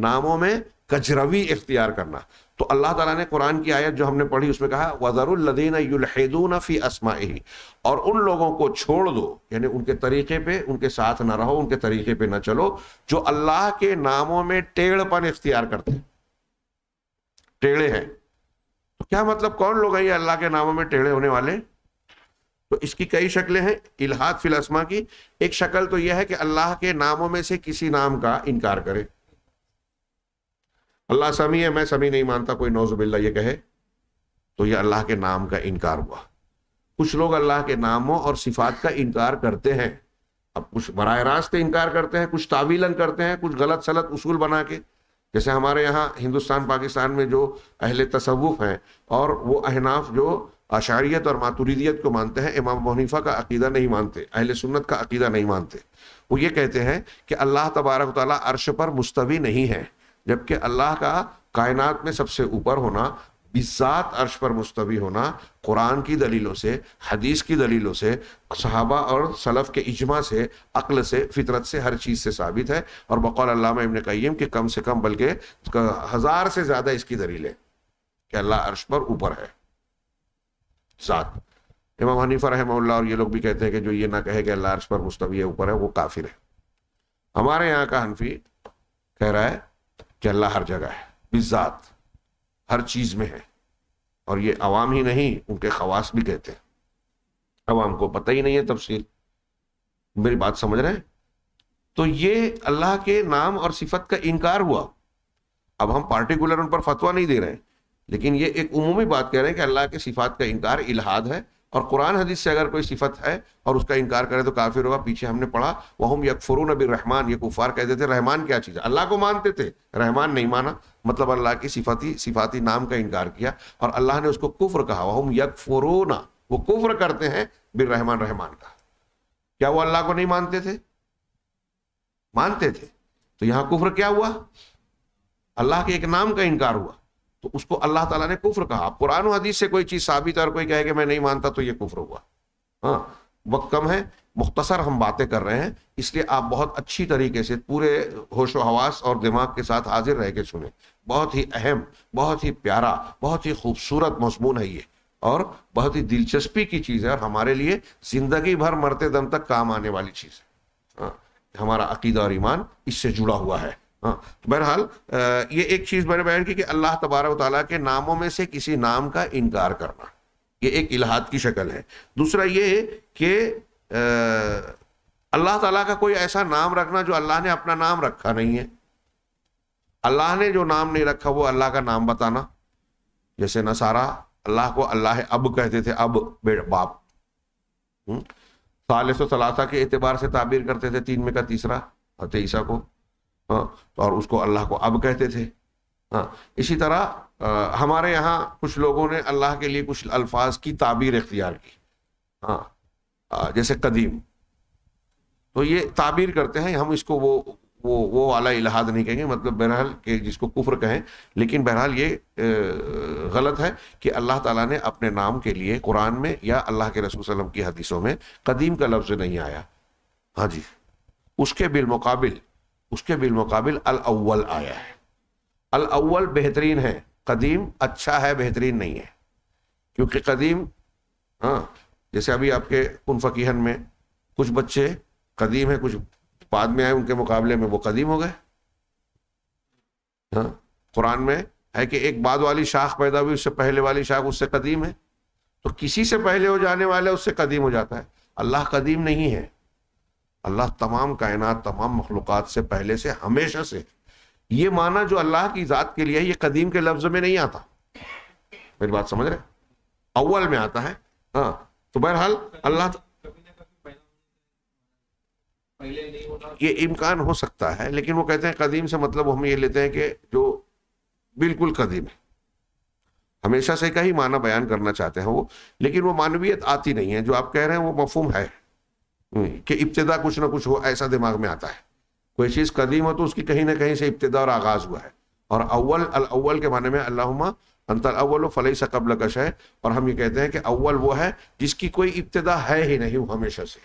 S1: नामों में कजरवी इख्तियार करना तो अल्लाह ताला ने कुरान की आयत जो हमने पढ़ी उसमें कहा वज़रुल्लदीन युलहिदून फ़ी असमाही और उन लोगों को छोड़ दो यानी उनके तरीके पे उनके साथ ना रहो उनके तरीके पे ना चलो जो अल्लाह के नामों में टेढ़पन इख्तियार करते हैं टेढ़े हैं तो क्या मतलब कौन लोग हैं ये अल्लाह के नामों में टेढ़े होने वाले तो इसकी कई शक्लें हैं इलाहा फिलसमा की एक शक्ल तो यह है कि अल्लाह के नामों में से किसी नाम का इनकार करे अल्लाह समी है मैं समी नहीं मानता कोई नौजुबिल्ला ये कहे तो ये अल्लाह के नाम का इनकार हुआ कुछ लोग अल्लाह के नामों और सिफात का इनकार करते हैं अब कुछ बर रास्त इनकार करते हैं कुछ तावीलन करते हैं कुछ गलत सलत उसूल बना के जैसे हमारे यहाँ हिंदुस्तान पाकिस्तान में जो अहल तसवुफ़ हैं और वो अहनाफ जो अशारियत और मातुरीदियत को मानते हैं इमाम मुनीफा का अकीदा नहीं मानते अहल सुन्नत का अकीदा नहीं मानते वो ये कहते हैं कि अल्लाह तबारक ताली अर्श पर मुस्तवी नहीं है जबकि अल्लाह का कायनात में सबसे ऊपर होना बिजात अर्श पर मुस्तवी होना कुरान की दलीलों से हदीस की दलीलों से सहाबा और सलफ़ के इजमा से अक्ल से फितरत से हर चीज़ से साबित है और बकौल अल्लामा इबन कईम के कम से कम बल्कि हज़ार से ज़्यादा इसकी दलीलें कि अल्लाह अर्श पर ऊपर है साथ इमाम हनीफा रहमल्ला और ये लोग भी कहते हैं कि जो ये ना कहे कि अल्लाह पर मुस्तवी ऊपर है वो काफिर है हमारे यहाँ का हनफी कह रहा है कि अल्लाह हर जगह है बिजात हर चीज़ में है और ये अवाम ही नहीं उनके खवास भी कहते हैं अवाम को पता ही नहीं है तफसील मेरी बात समझ रहे हैं तो ये अल्लाह के नाम और सिफत का इनकार हुआ अब हम पार्टिकुलर उन पर फतवा नहीं दे रहे हैं लेकिन ये एक उमूमी बात कह रहे हैं कि अल्लाह के सिफात का इनकार इलाहाद है और कुरान हदीस से अगर कोई सिफत है और उसका इनकार करे तो काफिर होगा पीछे हमने पढ़ा वह हम यकफरून अबी रहमान ये कुफार कहते थे रहमान क्या चीज़ है अल्लाह को मानते थे रहमान नहीं माना मतलब अल्लाह की सिफाती सिफाती नाम का इनकार किया और अल्लाह ने उसको कुफ्र कहा वह हम वो कुफ्र करते हैं बिर रहमान रहमान का क्या वो अल्लाह को नहीं मानते थे मानते थे तो यहाँ कुफ्र क्या हुआ अल्लाह के एक नाम का इनकार हुआ तो उसको अल्लाह ताला ने कुफ्र कहा कुरान हदीस से कोई चीज़ साबित है और कोई कहे कि मैं नहीं मानता तो ये कुफ्र हुआ हाँ वक्त कम है मुख्तसर हम बातें कर रहे हैं इसलिए आप बहुत अच्छी तरीके से पूरे होश हवास और दिमाग के साथ हाजिर रह के सुने बहुत ही अहम बहुत ही प्यारा बहुत ही खूबसूरत मजमून है ये और बहुत ही दिलचस्पी की चीज़ है और हमारे लिए ज़िंदगी भर मरते दम तक काम आने वाली चीज़ है हाँ हमारा अकीदा और ईमान इससे जुड़ा हुआ है हाँ बहरहाल ये एक चीज़ मैंने बयान की कि अल्लाह तबारा तला के नामों में से किसी नाम का इनकार करना ये एक इलाहा की शक्ल है दूसरा ये कि अल्लाह तला का कोई ऐसा नाम रखना जो अल्लाह ने अपना नाम रखा नहीं है अल्लाह ने जो नाम नहीं रखा वो अल्लाह का नाम बताना जैसे नसारा अल्लाह को अल्लाह अब कहते थे अब बाप हम्म, साल सलासा के एतबार से ताबीर करते थे तीन में का तीसरा और तेईसा को हाँ और उसको अल्लाह को अब कहते थे हाँ इसी तरह आ, हमारे यहाँ कुछ लोगों ने अल्लाह के लिए कुछ अल्फाज की ताबीर इख्तियार की हाँ आ, जैसे कदीम तो ये ताबीर करते हैं हम इसको वो वो वो वाला इलाहाद नहीं कहेंगे मतलब बहरहाल के जिसको कुफर कहें लेकिन बहरहाल ये गलत है कि अल्लाह ताला ने अपने नाम के लिए कुरान में या अल्लाह के रसूल वसलम की हदीसों में कदीम का लफ्ज़ नहीं आया हाँ जी उसके बिलमुकाबिल उसके बिलमकाबिल अलअल आया है अलअल बेहतरीन है कदीम अच्छा है बेहतरीन नहीं है क्योंकि कदीम हाँ जैसे अभी आपके उन फ़कीहन में कुछ बच्चे कदीम है कुछ बाद में आए उनके मुकाबले में वो कदीम हो गए हाँ कुरान में है कि एक बाद वाली शाख पैदा हुई उससे पहले वाली शाख उससे कदीम है तो किसी से पहले हो जाने वाला उससे कदीम हो जाता है अल्लाह कदीम नहीं है अल्लाह तमाम कायनात तमाम मखलूक से पहले से हमेशा से ये माना जो अल्लाह की ज़ात के लिए है ये कदीम के लफ्ज़ में नहीं आता मेरी बात समझ रहे अव्वल में आता है हाँ तो बहरहाल अल्लाह ये इम्कान हो सकता है लेकिन वो कहते हैं कदीम से मतलब हम ये लेते हैं कि जो बिल्कुल कदीम है हमेशा से का ही माना बयान करना चाहते हैं वो लेकिन वो मानवीयत आती नहीं है जो आप कह रहे हैं वो मफहम है हम्म। कि इब्तदा कुछ ना कुछ हो ऐसा दिमाग में आता है कोई चीज़ कदीम हो तो उसकी कहीं ना कहीं से इब्तदा और आगाज़ हुआ है और अव्वल अल अव्वल के माने में अल्लाहुमा अंतर अव्वल फलई कबल कश है और हम ये कहते हैं कि अव्वल वो है जिसकी कोई इब्तदा है ही नहीं हमेशा से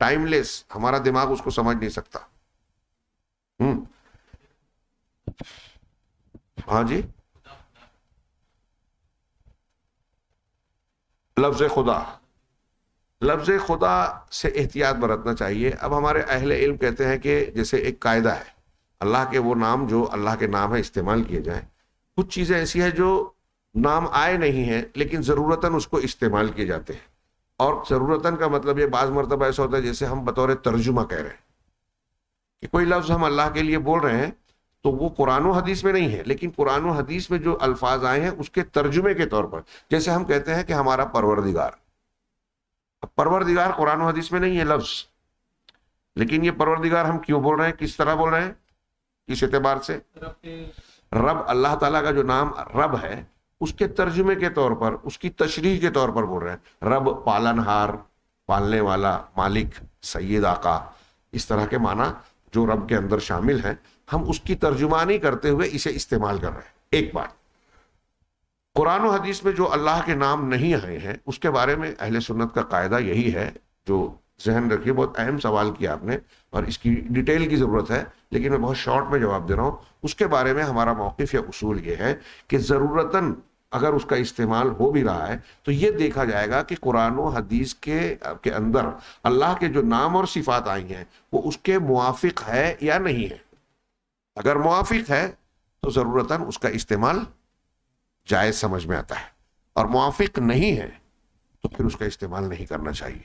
S1: टाइमलेस हमारा दिमाग उसको समझ नहीं सकता हम्म हाँ जी लफ्ज़ खुदा लफ्ज़ खुदा से एहतियात बरतना चाहिए अब हमारे अहल इल्म कहते हैं कि जैसे एक कायदा है अल्लाह के वो नाम जो अल्लाह के नाम है इस्तेमाल किए जाएँ कुछ चीज़ें ऐसी हैं जो नाम आए नहीं हैं लेकिन ज़रूरता उसको इस्तेमाल किए जाते हैं और ज़रूरता का मतलब ये बाज़ मरतबा ऐसा होता है जैसे हम बतौर तर्जुमा कह रहे हैं कि कोई लफ्ज़ हम अल्लाह के लिए बोल रहे हैं तो वो कुरान हदीस में नहीं है लेकिन कुरान हदीस में जो अल्फाज आए हैं उसके तर्जुमे के तौर पर जैसे हम कहते हैं कि हमारा परवरदिगार परवरदिगार कुरान हदीस में नहीं है लफ्ज़ लेकिन ये परवरदिगार हम क्यों बोल रहे हैं किस तरह बोल रहे हैं किस एतबार से रब अल्लाह ताला का जो नाम रब है उसके तर्जुमे के तौर पर उसकी तशरी के तौर पर बोल रहे हैं रब पालनहार पालने वाला मालिक सैद आका इस तरह के माना जो रब के अंदर शामिल हैं हम उसकी तर्जुमानी करते हुए इसे इस्तेमाल कर रहे हैं एक बात कुरान हदीस में जो अल्लाह के नाम नहीं आए हैं उसके बारे में अहले सुन्नत का कायदा यही है जो जहन रखिए बहुत अहम सवाल किया आपने और इसकी डिटेल की ज़रूरत है लेकिन मैं बहुत शॉर्ट में जवाब दे रहा हूँ उसके बारे में हमारा मौक़ या उसूल ये है कि ज़रूरता अगर उसका इस्तेमाल हो भी रहा है तो ये देखा जाएगा कि कुरान हदीस के के अंदर अल्लाह के जो नाम और सिफात आई हैं वो उसके मुआफ़ है या नहीं है अगर मुआफ़ है तो ज़रूरता उसका इस्तेमाल जायज समझ में आता है और मुआफिक नहीं है तो फिर उसका इस्तेमाल नहीं करना चाहिए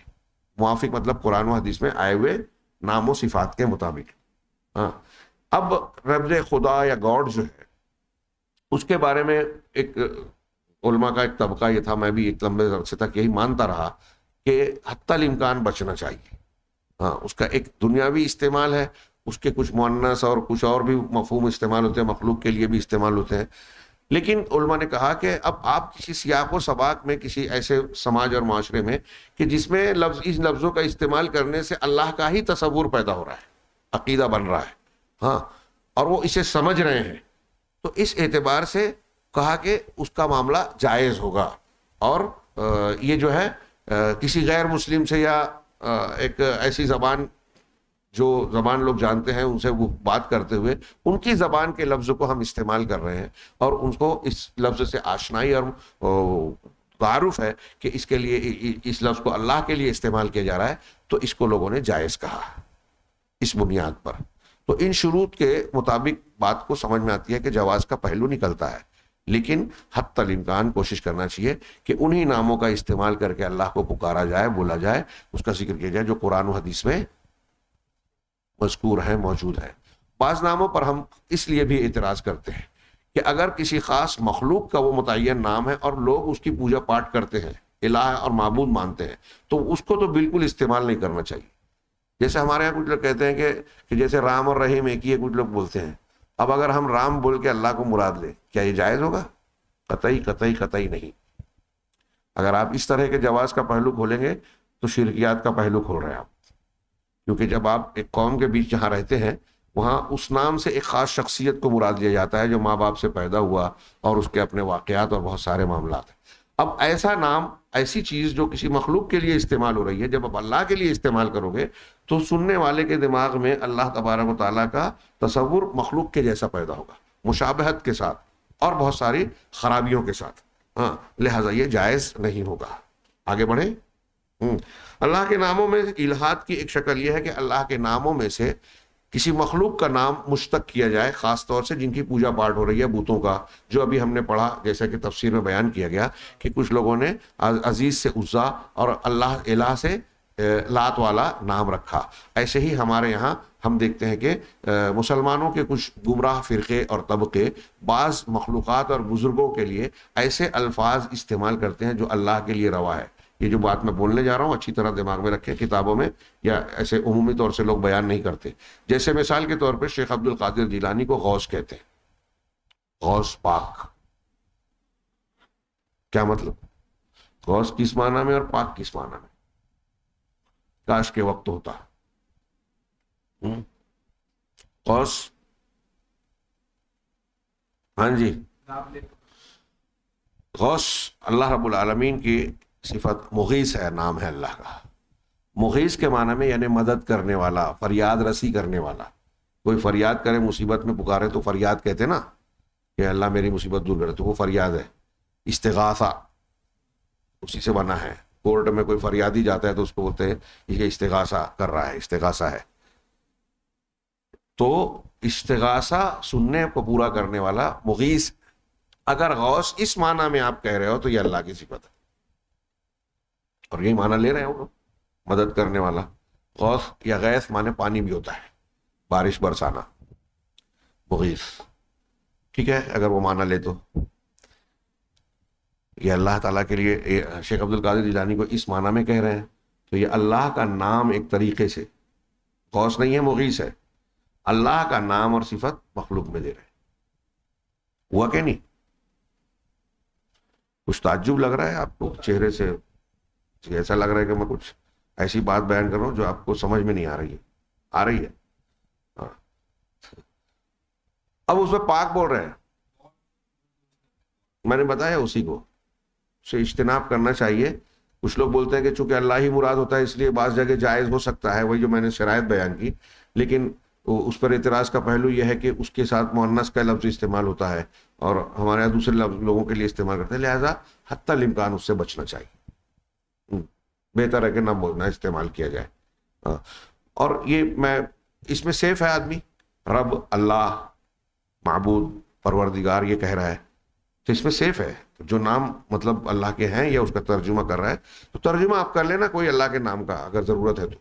S1: मुआफिक मतलब कुरान व हदीस में आए हुए नामो सिफात के मुताबिक हाँ अब रब खुदा या गॉड जो है उसके बारे में एक उलमा का एक तबका ये था मैं भी एक लंबे अरसे तक यही मानता रहा कि हत्तल इम्कान बचना चाहिए हाँ उसका एक दुनियावी इस्तेमाल है उसके कुछ मुन्नस और कुछ और भी मफहूम इस्तेमाल होते हैं मखलूक के लिए भी इस्तेमाल होते हैं लेकिन उलमा ने कहा कि अब आप किसी सियाक को सबाक में किसी ऐसे समाज और माशरे में कि जिसमें लफ्ज इस लफ्ज़ों का इस्तेमाल करने से अल्लाह का ही तस्वूर पैदा हो रहा है अकीदा बन रहा है हाँ और वो इसे समझ रहे हैं तो इस एतबार से कहा कि उसका मामला जायज़ होगा और ये जो है किसी गैर मुस्लिम से या एक ऐसी ज़बान जो जबान लोग जानते हैं उनसे वो बात करते हुए उनकी ज़बान के लफ्ज़ को हम इस्तेमाल कर रहे हैं और उनको इस लफ्ज़ से आशनाई और तारुफ है कि इसके लिए इस लफ्ज़ को अल्लाह के लिए इस्तेमाल किया जा रहा है तो इसको लोगों ने जायज़ कहा इस बुनियाद पर तो इन शुरूत के मुताबिक बात को समझ में आती है कि जवाज़ का पहलू निकलता है लेकिन हद तलमकान कोशिश करना चाहिए कि उन्हीं नामों का इस्तेमाल करके अल्लाह को पुकारा जाए बोला जाए उसका जिक्र किया जाए जो कुरान हदीस में मजकूर हैं मौजूद हैं बाज़ नामों पर हम इसलिए भी एतराज़ करते हैं कि अगर किसी ख़ास मखलूक का वो मुतन नाम है और लोग उसकी पूजा पाठ करते हैं इलाह और मबूद मानते हैं तो उसको तो बिल्कुल इस्तेमाल नहीं करना चाहिए जैसे हमारे यहाँ कुछ लोग कहते हैं कि, कि जैसे राम और रहीम एक ही है कुछ लोग बोलते हैं अब अगर हम राम बोल के अल्लाह को मुराद लें क्या ये जायज़ होगा कतई कतई कतई नहीं अगर आप इस तरह के जवाब का पहलू खोलेंगे तो शिरकियात का पहलू खोल रहे हैं आप क्योंकि जब आप एक कौम के बीच जहाँ रहते हैं वहाँ उस नाम से एक ख़ास शख्सियत को मुराद दिया जाता है जो माँ बाप से पैदा हुआ और उसके अपने वाक़ात और बहुत सारे मामला हैं अब ऐसा नाम ऐसी चीज़ जो किसी मखलूक के लिए इस्तेमाल हो रही है जब आप अल्लाह के लिए इस्तेमाल करोगे तो सुनने वाले के दिमाग में अल्लाह तबारक ताली का तस्वुर मखलूक के जैसा पैदा होगा मुशाबहत के साथ और बहुत सारी खराबियों के साथ हाँ लिहाजा ये जायज़ नहीं होगा आगे बढ़ें हम्म। अल्लाह के नामों में इलाहाद की एक शक्ल यह है कि अल्लाह के नामों में से किसी मखलूक का नाम मुश्तक किया जाए ख़ास तौर से जिनकी पूजा पाठ हो रही है बूतों का जो अभी हमने पढ़ा जैसा कि तफसीर में बयान किया गया कि कुछ लोगों ने अजीज़ से उज़ा और अल्लाह एला से लात वाला नाम रखा ऐसे ही हमारे यहाँ हम देखते हैं कि मुसलमानों के कुछ गुमराह फ़िरक़े और तबके बाज़ मखलूक़ात और बुज़ुर्गों के लिए ऐसे अल्फाज इस्तेमाल करते हैं जो अल्लाह के लिए रवा है ये जो बात मैं बोलने जा रहा हूँ अच्छी तरह दिमाग में रखें किताबों में या ऐसे उमूमी तौर से लोग बयान नहीं करते जैसे मिसाल के तौर पर शेख अब्दुल कादिर जिलानी को गौस कहते हैं गौस पाक क्या मतलब गौस किस माना में और पाक किस माना में काश के वक्त होता हम्म। गौस हाँ जी गौस अल्लाह रबुल आलमीन की सिफत मुगीस है नाम है अल्लाह का मुगीस के माना में यानी मदद करने वाला फरियाद रसी करने वाला कोई फरियाद करे मुसीबत में पुकारे तो फरियाद कहते ना कि अल्लाह मेरी मुसीबत दूर करे तो वो फरियाद है इस्तगासा उसी से बना है कोर्ट में कोई फरियादी जाता है तो उसको बोलते हैं ये इस्तगासा कर रहा है इस्तगासा है तो इस्तगासा सुनने को पूरा करने वाला मुगीस अगर गौस इस माना में आप कह रहे हो तो ये अल्लाह की सिफत है और यही माना ले रहे हैं हम लोग मदद करने वाला गौस या गैस माने पानी भी होता है बारिश बरसाना मुगीस ठीक है अगर वो माना ले तो ये अल्लाह ताला के लिए शेख अब्दुल कादिर जिलानी को इस माना में कह रहे हैं तो ये अल्लाह का नाम एक तरीके से गौस नहीं है मुगीस है अल्लाह का नाम और सिफत मखलूक में दे रहे हैं हुआ क्या नहीं कुछ ताज्जुब लग रहा है आपको चेहरे से जी ऐसा लग रहा है कि मैं कुछ ऐसी बात बयान कर रहा हूँ जो आपको समझ में नहीं आ रही है आ रही है हाँ। अब उसमें पाक बोल रहे हैं मैंने बताया उसी को उसे इज्तनाब करना चाहिए कुछ लोग बोलते हैं कि चूंकि अल्लाह ही मुराद होता है इसलिए बाज़ जगह जायज़ हो सकता है वही जो मैंने शरायत बयान की लेकिन उस पर एतराज़ का पहलू यह है कि उसके साथ मुन्नस का लफ्ज़ इस्तेमाल होता है और हमारे यहाँ दूसरे लोगों के लिए इस्तेमाल करते हैं लिहाजा हती लिमकान उससे बचना चाहिए बेहतर है कि ना बोलना इस्तेमाल किया जाए हाँ। और ये मैं इसमें सेफ है आदमी रब अल्लाह महबूद परवरदिगार ये कह रहा है तो इसमें सेफ है तो जो नाम मतलब अल्लाह के हैं या उसका तर्जुमा कर रहा है तो तर्जुमा आप कर लेना कोई अल्लाह के नाम का अगर ज़रूरत है तो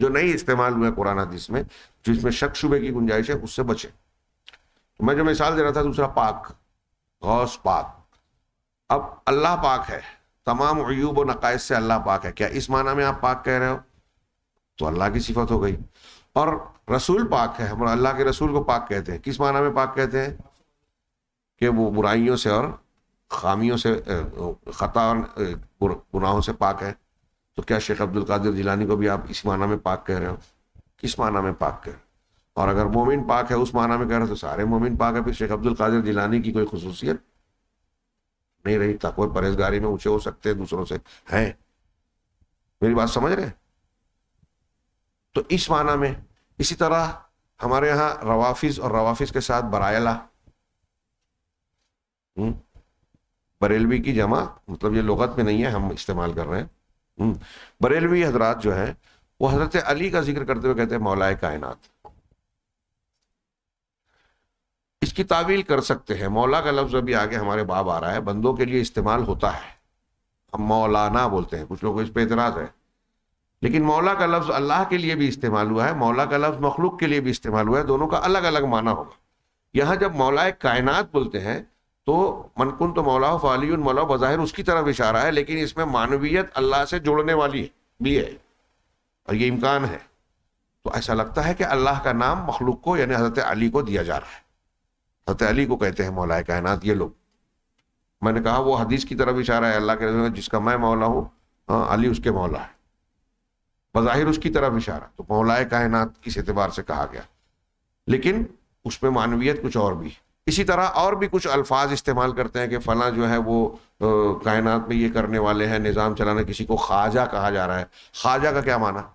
S1: जो नहीं इस्तेमाल हुए कुरान हदीस में जो इसमें शक शुबे की गुंजाइश है उससे बचे तो मैं जो मिसाल दे रहा था दूसरा पाक गौस पाक अब अल्लाह पाक है तमाम अयूब और नकायद से अल्लाह पाक है क्या इस माना में आप पाक कह रहे हो तो अल्लाह की सिफत हो गई और रसूल पाक है हम अल्लाह के रसूल को पाक कहते हैं किस माना में पाक कहते हैं कि वो बुराइयों से और खामियों से ख़ता और गुनाहों से पाक है तो क्या शेख अब्दुल कादिर जिलानी को भी आप इस माना में पाक कह रहे हो किस माना में पाक कह रहे हो और अगर मोमिन पाक है उस माना में कह रहे हो तो सारे मोमिन पाक है फिर शेख अब्दुल कादिर जिलानी की कोई खसूसियत नहीं रही तो कोई परहेजगारी में ऊंचे हो सकते हैं दूसरों से है मेरी बात समझ रहे तो इस माना में इसी तरह हमारे यहाँ रवाफिज और रवाफिज के साथ बरायला हम्म, बरेलवी की जमा मतलब ये लगत में नहीं है हम इस्तेमाल कर रहे हैं हम्म, बरेलवी हजरात जो है वो हजरत अली का जिक्र करते हुए कहते हैं मौलाए कायनात इसकी तावील कर सकते हैं मौला का लफ्ज़ अभी आगे हमारे बाब आ रहा है बंदों के लिए इस्तेमाल होता है हम मौलाना बोलते हैं कुछ लोगों इस पर इतराज़ है लेकिन मौला का लफ्ज़ अल्लाह के लिए भी इस्तेमाल हुआ है मौला का लफ्ज़ मखलूक के लिए भी इस्तेमाल हुआ है दोनों का अलग अलग माना होगा यहाँ जब मौलाए कायनात बोलते हैं तो मनकुन तो मौला फ़ाली मौला बज़ाहिर उसकी तरफ इशारा है लेकिन इसमें मानवीयत अल्लाह से जुड़ने वाली है भी है और ये इम्कान है तो ऐसा लगता है कि अल्लाह का नाम मखलूक को यानी हज़रत अली को दिया जा रहा है फतेह अली को कहते हैं मौलाए कायनात ये लोग मैंने कहा वो हदीस की तरफ इशारा है अल्लाह के रसूल जिसका मैं मौला हूँ हाँ, अली उसके मौला है बज़ाहिर उसकी तरफ इशारा तो मौलाए कायनात इस एतबार से कहा गया लेकिन उसमें मानवीयत कुछ और भी इसी तरह और भी कुछ अल्फाज इस्तेमाल करते हैं कि फला जो है वो कायनात में ये करने वाले हैं निज़ाम चलाना किसी को ख्वाजा कहा जा रहा है ख्वाजा का क्या माना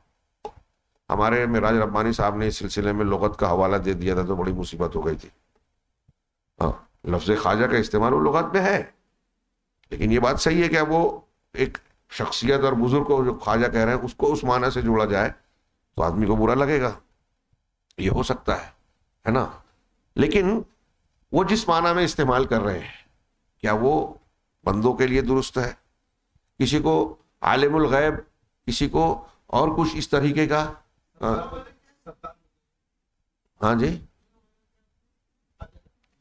S1: हमारे मिराज रब्बानी साहब ने इस सिलसिले में लगत का हवाला दे दिया था तो बड़ी मुसीबत हो गई थी हाँ, लफ्ज़ ख्वाजा का इस्तेमाल वो लगात में है लेकिन ये बात सही है कि वो एक शख्सियत और बुज़ुर्ग को जो ख्वाजा कह रहे हैं उसको उस माना से जोड़ा जाए तो आदमी को बुरा लगेगा ये हो सकता है है ना लेकिन वो जिस माना में इस्तेमाल कर रहे हैं क्या वो बंदों के लिए दुरुस्त है किसी को आलिमुल गैब किसी को और कुछ इस तरीके का हाँ, हाँ जी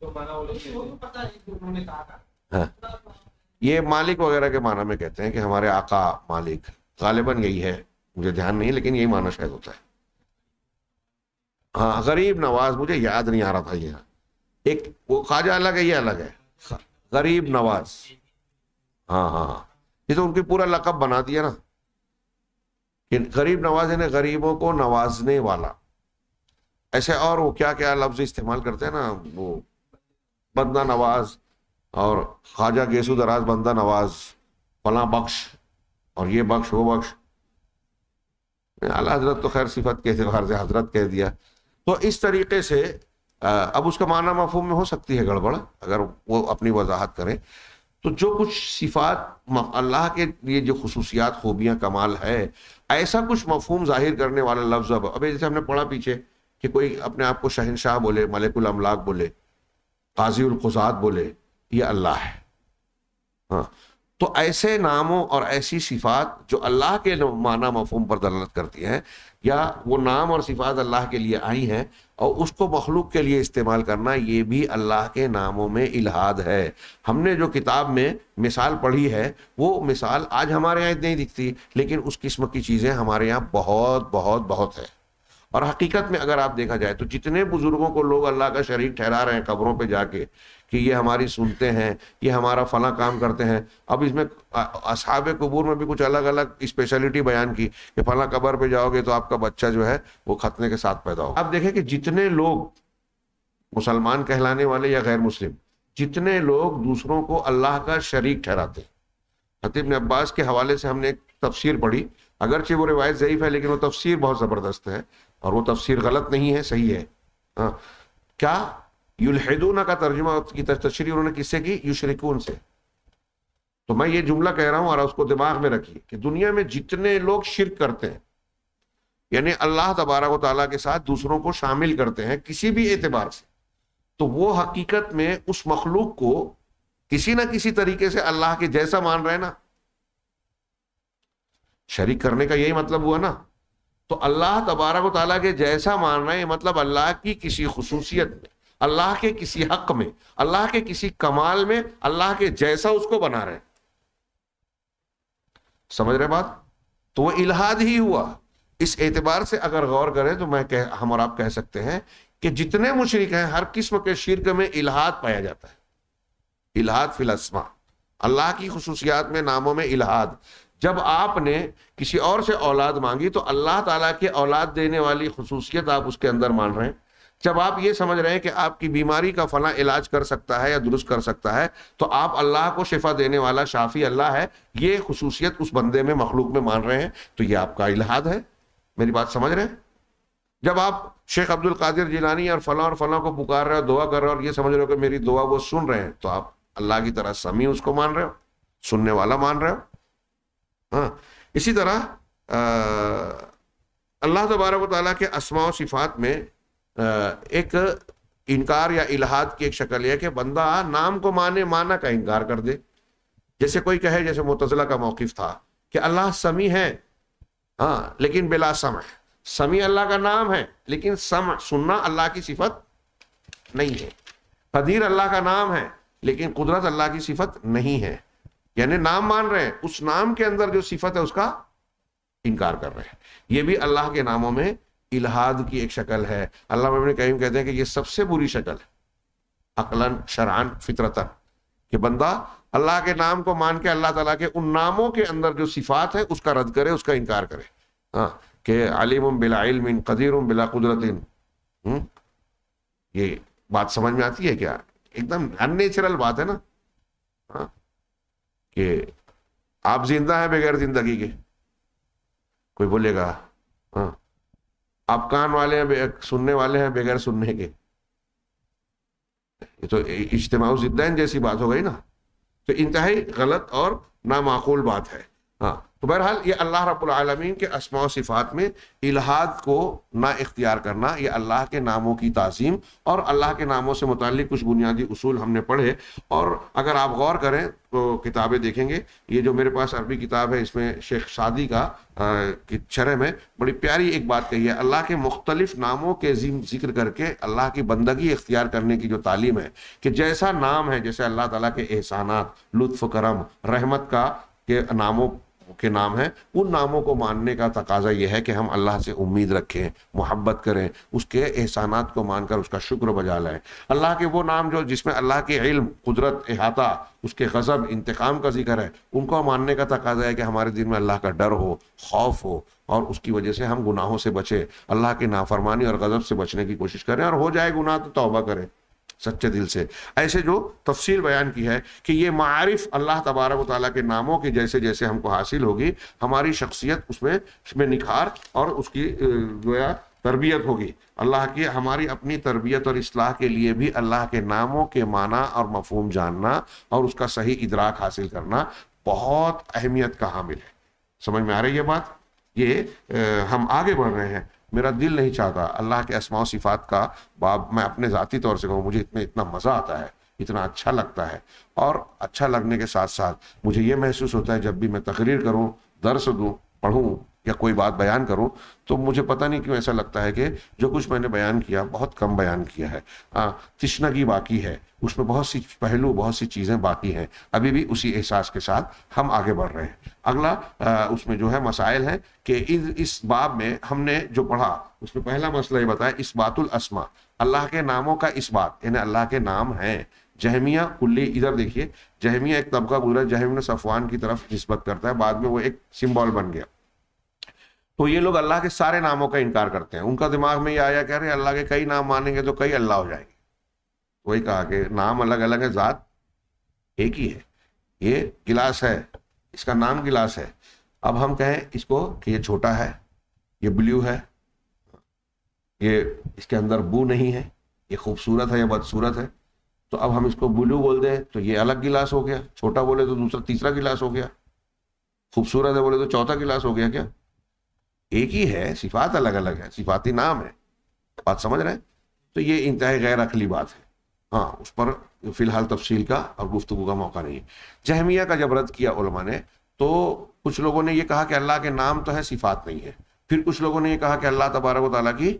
S1: हाँ। ये मालिक वगैरह के माना में कहते हैं कि हमारे आका मालिक गालिबन यही है मुझे ध्यान नहीं लेकिन यही माना शायद होता है हाँ गरीब नवाज मुझे याद नहीं आ रहा था यहाँ एक वो खाजा अलग है ये अलग है गरीब नवाज हाँ हाँ हाँ ये तो उनकी पूरा लकब बना दिया ना कि गरीब नवाज इन्हें गरीबों को नवाजने वाला ऐसे और वो क्या क्या लफ्ज इस्तेमाल करते हैं ना वो बंदा नवाज और ख्वाजा गेसू दराज बंदा नवाज फला बख्श और ये बख्श वो बख्श अला हजरत तो खैर सिफत के इतफार हजरत कह दिया तो इस तरीके से अब उसका माना मफहम में हो सकती है गड़बड़ अगर वो अपनी वजाहत करें तो जो कुछ सिफात अल्लाह के लिए जो खसूसियात खूबियाँ कमाल है ऐसा कुछ मफहम जाहिर करने वाला लफ्ज़ अब अभी जैसे हमने पढ़ा पीछे कि कोई अपने आप को शहनशाह बोले मलिकुल अमलाक बोले उलकुसात बोले ये अल्लाह है हाँ तो ऐसे नामों और ऐसी सिफात जो अल्लाह के माना मफहम पर दलत करती हैं या वो नाम और सिफात अल्लाह के लिए आई हैं और उसको मखलूक के लिए इस्तेमाल करना ये भी अल्लाह के नामों में इलाहाद है हमने जो किताब में मिसाल पढ़ी है वो मिसाल आज हमारे यहाँ इतनी दिखती लेकिन उस किस्म की चीज़ें हमारे यहाँ बहुत बहुत बहुत है और हकीकत में अगर आप देखा जाए तो जितने बुजुर्गों को लोग अल्लाह का शरीक ठहरा रहे हैं कब्रों पे जाके कि ये हमारी सुनते हैं ये हमारा फला काम करते हैं अब इसमें असहाब कबूर में भी कुछ अलग अलग स्पेशलिटी बयान की कि फला कबर पे जाओगे तो आपका बच्चा जो है वो खतने के साथ पैदा हो आप देखें कि जितने लोग मुसलमान कहलाने वाले या गैर मुस्लिम जितने लोग दूसरों को अल्लाह का शरीक ठहराते हैं हतीब ने अब्बास के हवाले से हमने एक तफसीर पढ़ी अगरचे वो रिवायत ज़यीफ़ है लेकिन वो तफसीर बहुत ज़बरदस्त है और वो तफसीर गलत नहीं है सही है आ, हाँ। क्या युलहदूना का तर्जुमा की तशरी उन्होंने किससे की युशरिकून से तो मैं ये जुमला कह रहा हूं और उसको दिमाग में रखिए कि दुनिया में जितने लोग शिरक करते हैं यानी अल्लाह तबारा व के साथ दूसरों को शामिल करते हैं किसी भी एतबार से तो वो हकीकत में उस मखलूक को किसी ना किसी तरीके से अल्लाह के जैसा मान रहे ना शरीक करने का यही मतलब हुआ ना तो अल्लाह तबारक ताली के जैसा रहे हैं मतलब अल्लाह की किसी खसूसियत में अल्लाह के किसी हक में अल्लाह के किसी कमाल में अल्लाह के जैसा उसको बना रहे समझ रहे बात तो वह इलाहाद ही हुआ इस एतबार से अगर गौर करें तो मैं कह हम और आप कह सकते हैं कि जितने मुशरक हैं हर किस्म के शिरक में इलाहाद पाया जाता है इलाहाद फिलस्मा अल्लाह की खसूसियात में नामों में इलाहाद जब आपने किसी और से औलाद मांगी तो अल्लाह ताला के औलाद देने वाली खसूसियत आप उसके अंदर मान रहे हैं जब आप ये समझ रहे हैं कि आपकी बीमारी का फला इलाज कर सकता है या दुरुस्त कर सकता है तो आप अल्लाह को शिफा देने वाला शाफी अल्लाह है ये खसूसियत उस बंदे में मखलूक में मान रहे हैं तो ये आपका इलाहाद है मेरी बात समझ रहे हैं जब आप शेख अब्दुल कादिर जिलानी और फला और फला को पुकार रहे हो दुआ कर रहे हो और ये समझ रहे हो कि मेरी दुआ वो सुन रहे हैं तो आप अल्लाह की तरह समी उसको मान रहे हो सुनने वाला मान रहे हो हाँ इसी तरह अल्लाह तबारक ताली के असमा सिफ़ात में आ, एक इनकार या इलाहाद की एक शक्ल है कि बंदा नाम को माने माना का इनकार कर दे जैसे कोई कहे जैसे मुतजला का मौकफ था कि अल्लाह समी है हाँ लेकिन बिला सम समी अल्लाह का नाम है लेकिन सम सुनना अल्लाह की सिफत नहीं है कदीर अल्लाह का नाम है लेकिन कुदरत अल्लाह की सिफत नहीं है यानी नाम मान रहे हैं उस नाम के अंदर जो सिफत है उसका इनकार कर रहे हैं ये भी अल्लाह के नामों में इलाहाद की एक शक्ल है अल्लाह में कहीं कहते हैं कि ये सबसे बुरी शक्ल है अकलन शरान फितरतन कि बंदा अल्लाह के नाम को मान के अल्लाह ताला के उन नामों के अंदर जो सिफात है उसका रद्द करे उसका इनकार करे हाँ कि आलिम बिला इल्म कदीर बिला कुदरत हम्म, ये बात समझ में आती है क्या एकदम अननेचुरल बात है ना हाँ कि आप जिंदा हैं बगैर जिंदगी के कोई बोलेगा हाँ आप कान वाले हैं सुनने वाले हैं बगैर सुनने के ये तो इज्तम जिद्दैन जैसी बात हो गई ना तो इंतहाई गलत और नामाकूल बात है हाँ तो बहरहाल ये अल्लाह रबालमीन के असमा सिफ़ात में इलाहाद को ना इख्तियार करना ये अल्लाह के नामों की तज़ीम और अल्लाह के नामों से मुतल कुछ बुनियादी असूल हमने पढ़े और अगर आप गौर करें तो किताबें देखेंगे ये जो मेरे पास अरबी किताब है इसमें शेख शादी का शरह में बड़ी प्यारी एक बात कही है अल्लाह के मुख्तलिफ नामों के जिक्र करके अल्लाह की बंदगी इख्तियार करने की जो तालीम है कि जैसा नाम है जैसे अल्लाह तला के एहसानात लुत्फ़ करम रहमत का के नामों के नाम है उन नामों को मानने का तकाजा यह है कि हम अल्लाह से उम्मीद रखें मोहब्बत करें उसके एहसानात को मानकर उसका शुक्र बजा लाएं अल्लाह के वो नाम जो जिसमें अल्लाह के इल्म कुदरत अहाता उसके गज़ब इंतकाम का जिक्र है उनको मानने का तकाजा है कि हमारे दिन में अल्लाह का डर हो खौफ हो और उसकी वजह से हम गुनाहों से बचें अल्लाह के नाफरमानी और गज़ब से बचने की कोशिश करें और हो जाए गुनाह तो तौबा करें सच्चे दिल से ऐसे जो तफसील बयान की है कि ये मारिफ अल्लाह तबारक ताली के नामों के जैसे जैसे हमको हासिल होगी हमारी शख्सियत उसमें उसमें निखार और उसकी है तरबियत होगी अल्लाह की हमारी अपनी तरबियत और इसलाह के लिए भी अल्लाह के नामों के माना और मफहम जानना और उसका सही इदराक हासिल करना बहुत अहमियत का हामिल है समझ में आ रही है बात ये हम आगे बढ़ रहे हैं मेरा दिल नहीं चाहता अल्लाह के असमा सिफात का बाब मैं अपने ज़ाती तौर से कहूँ मुझे इतने इतना मज़ा आता है इतना अच्छा लगता है और अच्छा लगने के साथ साथ मुझे ये महसूस होता है जब भी मैं तकरीर करूँ दर्श दूँ पढ़ूँ या कोई बात बयान करूं तो मुझे पता नहीं क्यों ऐसा लगता है कि जो कुछ मैंने बयान किया बहुत कम बयान किया है हाँ, तृष्णगी बाकी है उसमें बहुत सी पहलू बहुत सी चीज़ें बाकी हैं अभी भी उसी एहसास के साथ हम आगे बढ़ रहे हैं अगला आ, उसमें जो है मसाइल हैं कि इस इस बाब में हमने जो पढ़ा उसमें पहला मसला ये बताया इस बातुल असमा अल्लाह के नामों का इस बात यानी अल्लाह के नाम हैं जहमिया कुल्ली इधर देखिए जहमिया एक तबका गुजरा जहमिया सफवान की तरफ नस्बत करता है बाद में वो एक सिम्बॉल बन गया तो ये लोग अल्लाह के सारे नामों का इनकार करते हैं उनका दिमाग में ये आया कह रहे अल्लाह के कई नाम मानेंगे तो कई अल्लाह हो जाएंगे वही कहा कि नाम अलग अलग है ज़ात एक ही है ये गिलास है इसका नाम गिलास है अब हम कहें इसको कि ये छोटा है ये ब्लू है ये इसके अंदर बू नहीं है ये खूबसूरत है या बदसूरत है तो अब हम इसको ब्लू बोल दें तो ये अलग गिलास हो गया छोटा बोले तो दूसरा तीसरा गिलास हो गया खूबसूरत है बोले तो चौथा गिलास हो गया क्या एक ही है सिफात अलग अलग है सिफाती नाम है बात समझ रहे हैं तो ये इंतहा गैर अकली बात है हाँ उस पर फिलहाल तफसील का और गुफ्तु का मौका नहीं है जहमिया का जब रद्द किया उलमा ने तो कुछ लोगों ने यह कहा कि अल्लाह के नाम तो है सिफात नहीं है फिर कुछ लोगों ने यह कहा कि अल्लाह तबारक ताली की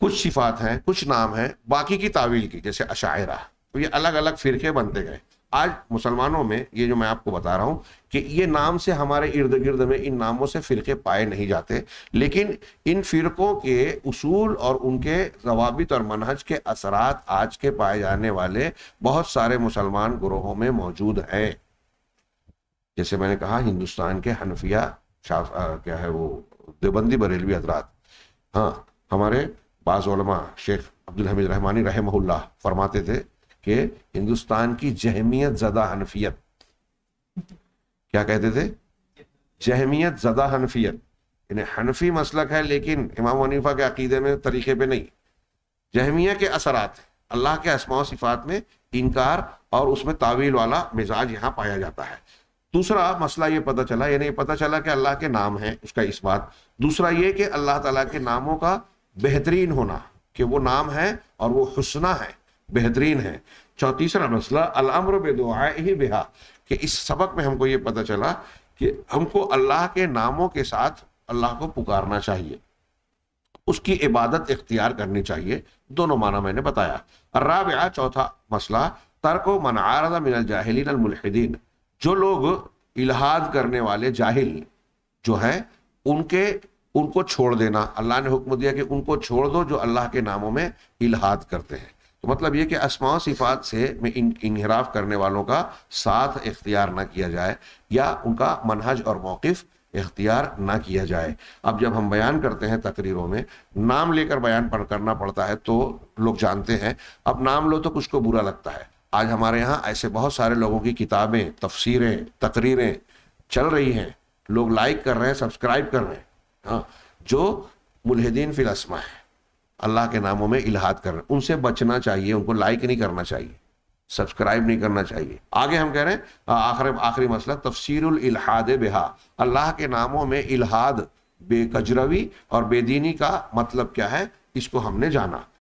S1: कुछ सिफात हैं कुछ नाम हैं बाकी की तावील की जैसे अशायरा तो ये अलग अलग फिरके बनते गए आज मुसलमानों में ये जो मैं आपको बता रहा हूँ कि ये नाम से हमारे इर्द गिर्द में इन नामों से फ़िरके पाए नहीं जाते लेकिन इन फ़िरक़ों के उसूल और उनके रवाबित और मनहज के असरात आज के पाए जाने वाले बहुत सारे मुसलमान ग्रोहों में मौजूद हैं जैसे मैंने कहा हिंदुस्तान के हनफिया शाफ क्या है वो देवबंदी बरेलवी हजरात हाँ हमारे बाज़ शेख अब्दुल हमीद रहमानी रहमल्ला फरमाते थे कि हिंदुस्तान की जहमियत ज़दा हनफियत क्या कहते थे जहमियत ज़दा हनफियत इन्हें हनफी मसलक है लेकिन इमाम वनीफा के अकीदे में तरीके पे नहीं जहमिया के असरात अल्लाह के असमा सिफात में इनकार और उसमें तावील वाला मिजाज यहाँ पाया जाता है दूसरा मसला ये पता चला यानी पता चला कि अल्लाह के नाम है उसका इस बात दूसरा ये कि अल्लाह ताला के नामों का बेहतरीन होना कि वो नाम है और वो हुसना है बेहतरीन है चौतीसरा मसला अलमर बेदुआ ही बेहा कि इस सबक में हमको ये पता चला कि हमको अल्लाह के नामों के साथ अल्लाह को पुकारना चाहिए उसकी इबादत इख्तियार करनी चाहिए दोनों माना मैंने बताया अर्राब चौथा मसला तर्क मनारदा मिनल जाहलिन अलमुलहदीन जो लोग इलाहाद करने वाले जाहिल जो हैं उनके उनको छोड़ देना अल्लाह ने हुक्म दिया कि उनको छोड़ दो जो अल्लाह के नामों में इलाहाद करते हैं तो मतलब ये कि असमा सिफात से में इनहराफ करने वालों का साथ इख्तियार ना किया जाए या उनका मनहज और मौकफ़ इख्तियार ना किया जाए अब जब हम बयान करते हैं तकरीरों में नाम लेकर बयान पर करना पड़ता है तो लोग जानते हैं अब नाम लो तो कुछ को बुरा लगता है आज हमारे यहाँ ऐसे बहुत सारे लोगों की किताबें तफसीरें तकरीरें चल रही हैं लोग लाइक कर रहे हैं सब्सक्राइब कर रहे हैं हाँ जो मुलहदीन फिलसमा है अल्लाह के नामों में इलाहात कर रहे हैं उनसे बचना चाहिए उनको लाइक नहीं करना चाहिए सब्सक्राइब नहीं करना चाहिए आगे हम कह रहे हैं आखिर आखिरी मसला तफसीरुल इलाहाद बेहा अल्लाह के नामों में इलाहाद बेकजरवी और बेदीनी का मतलब क्या है इसको हमने जाना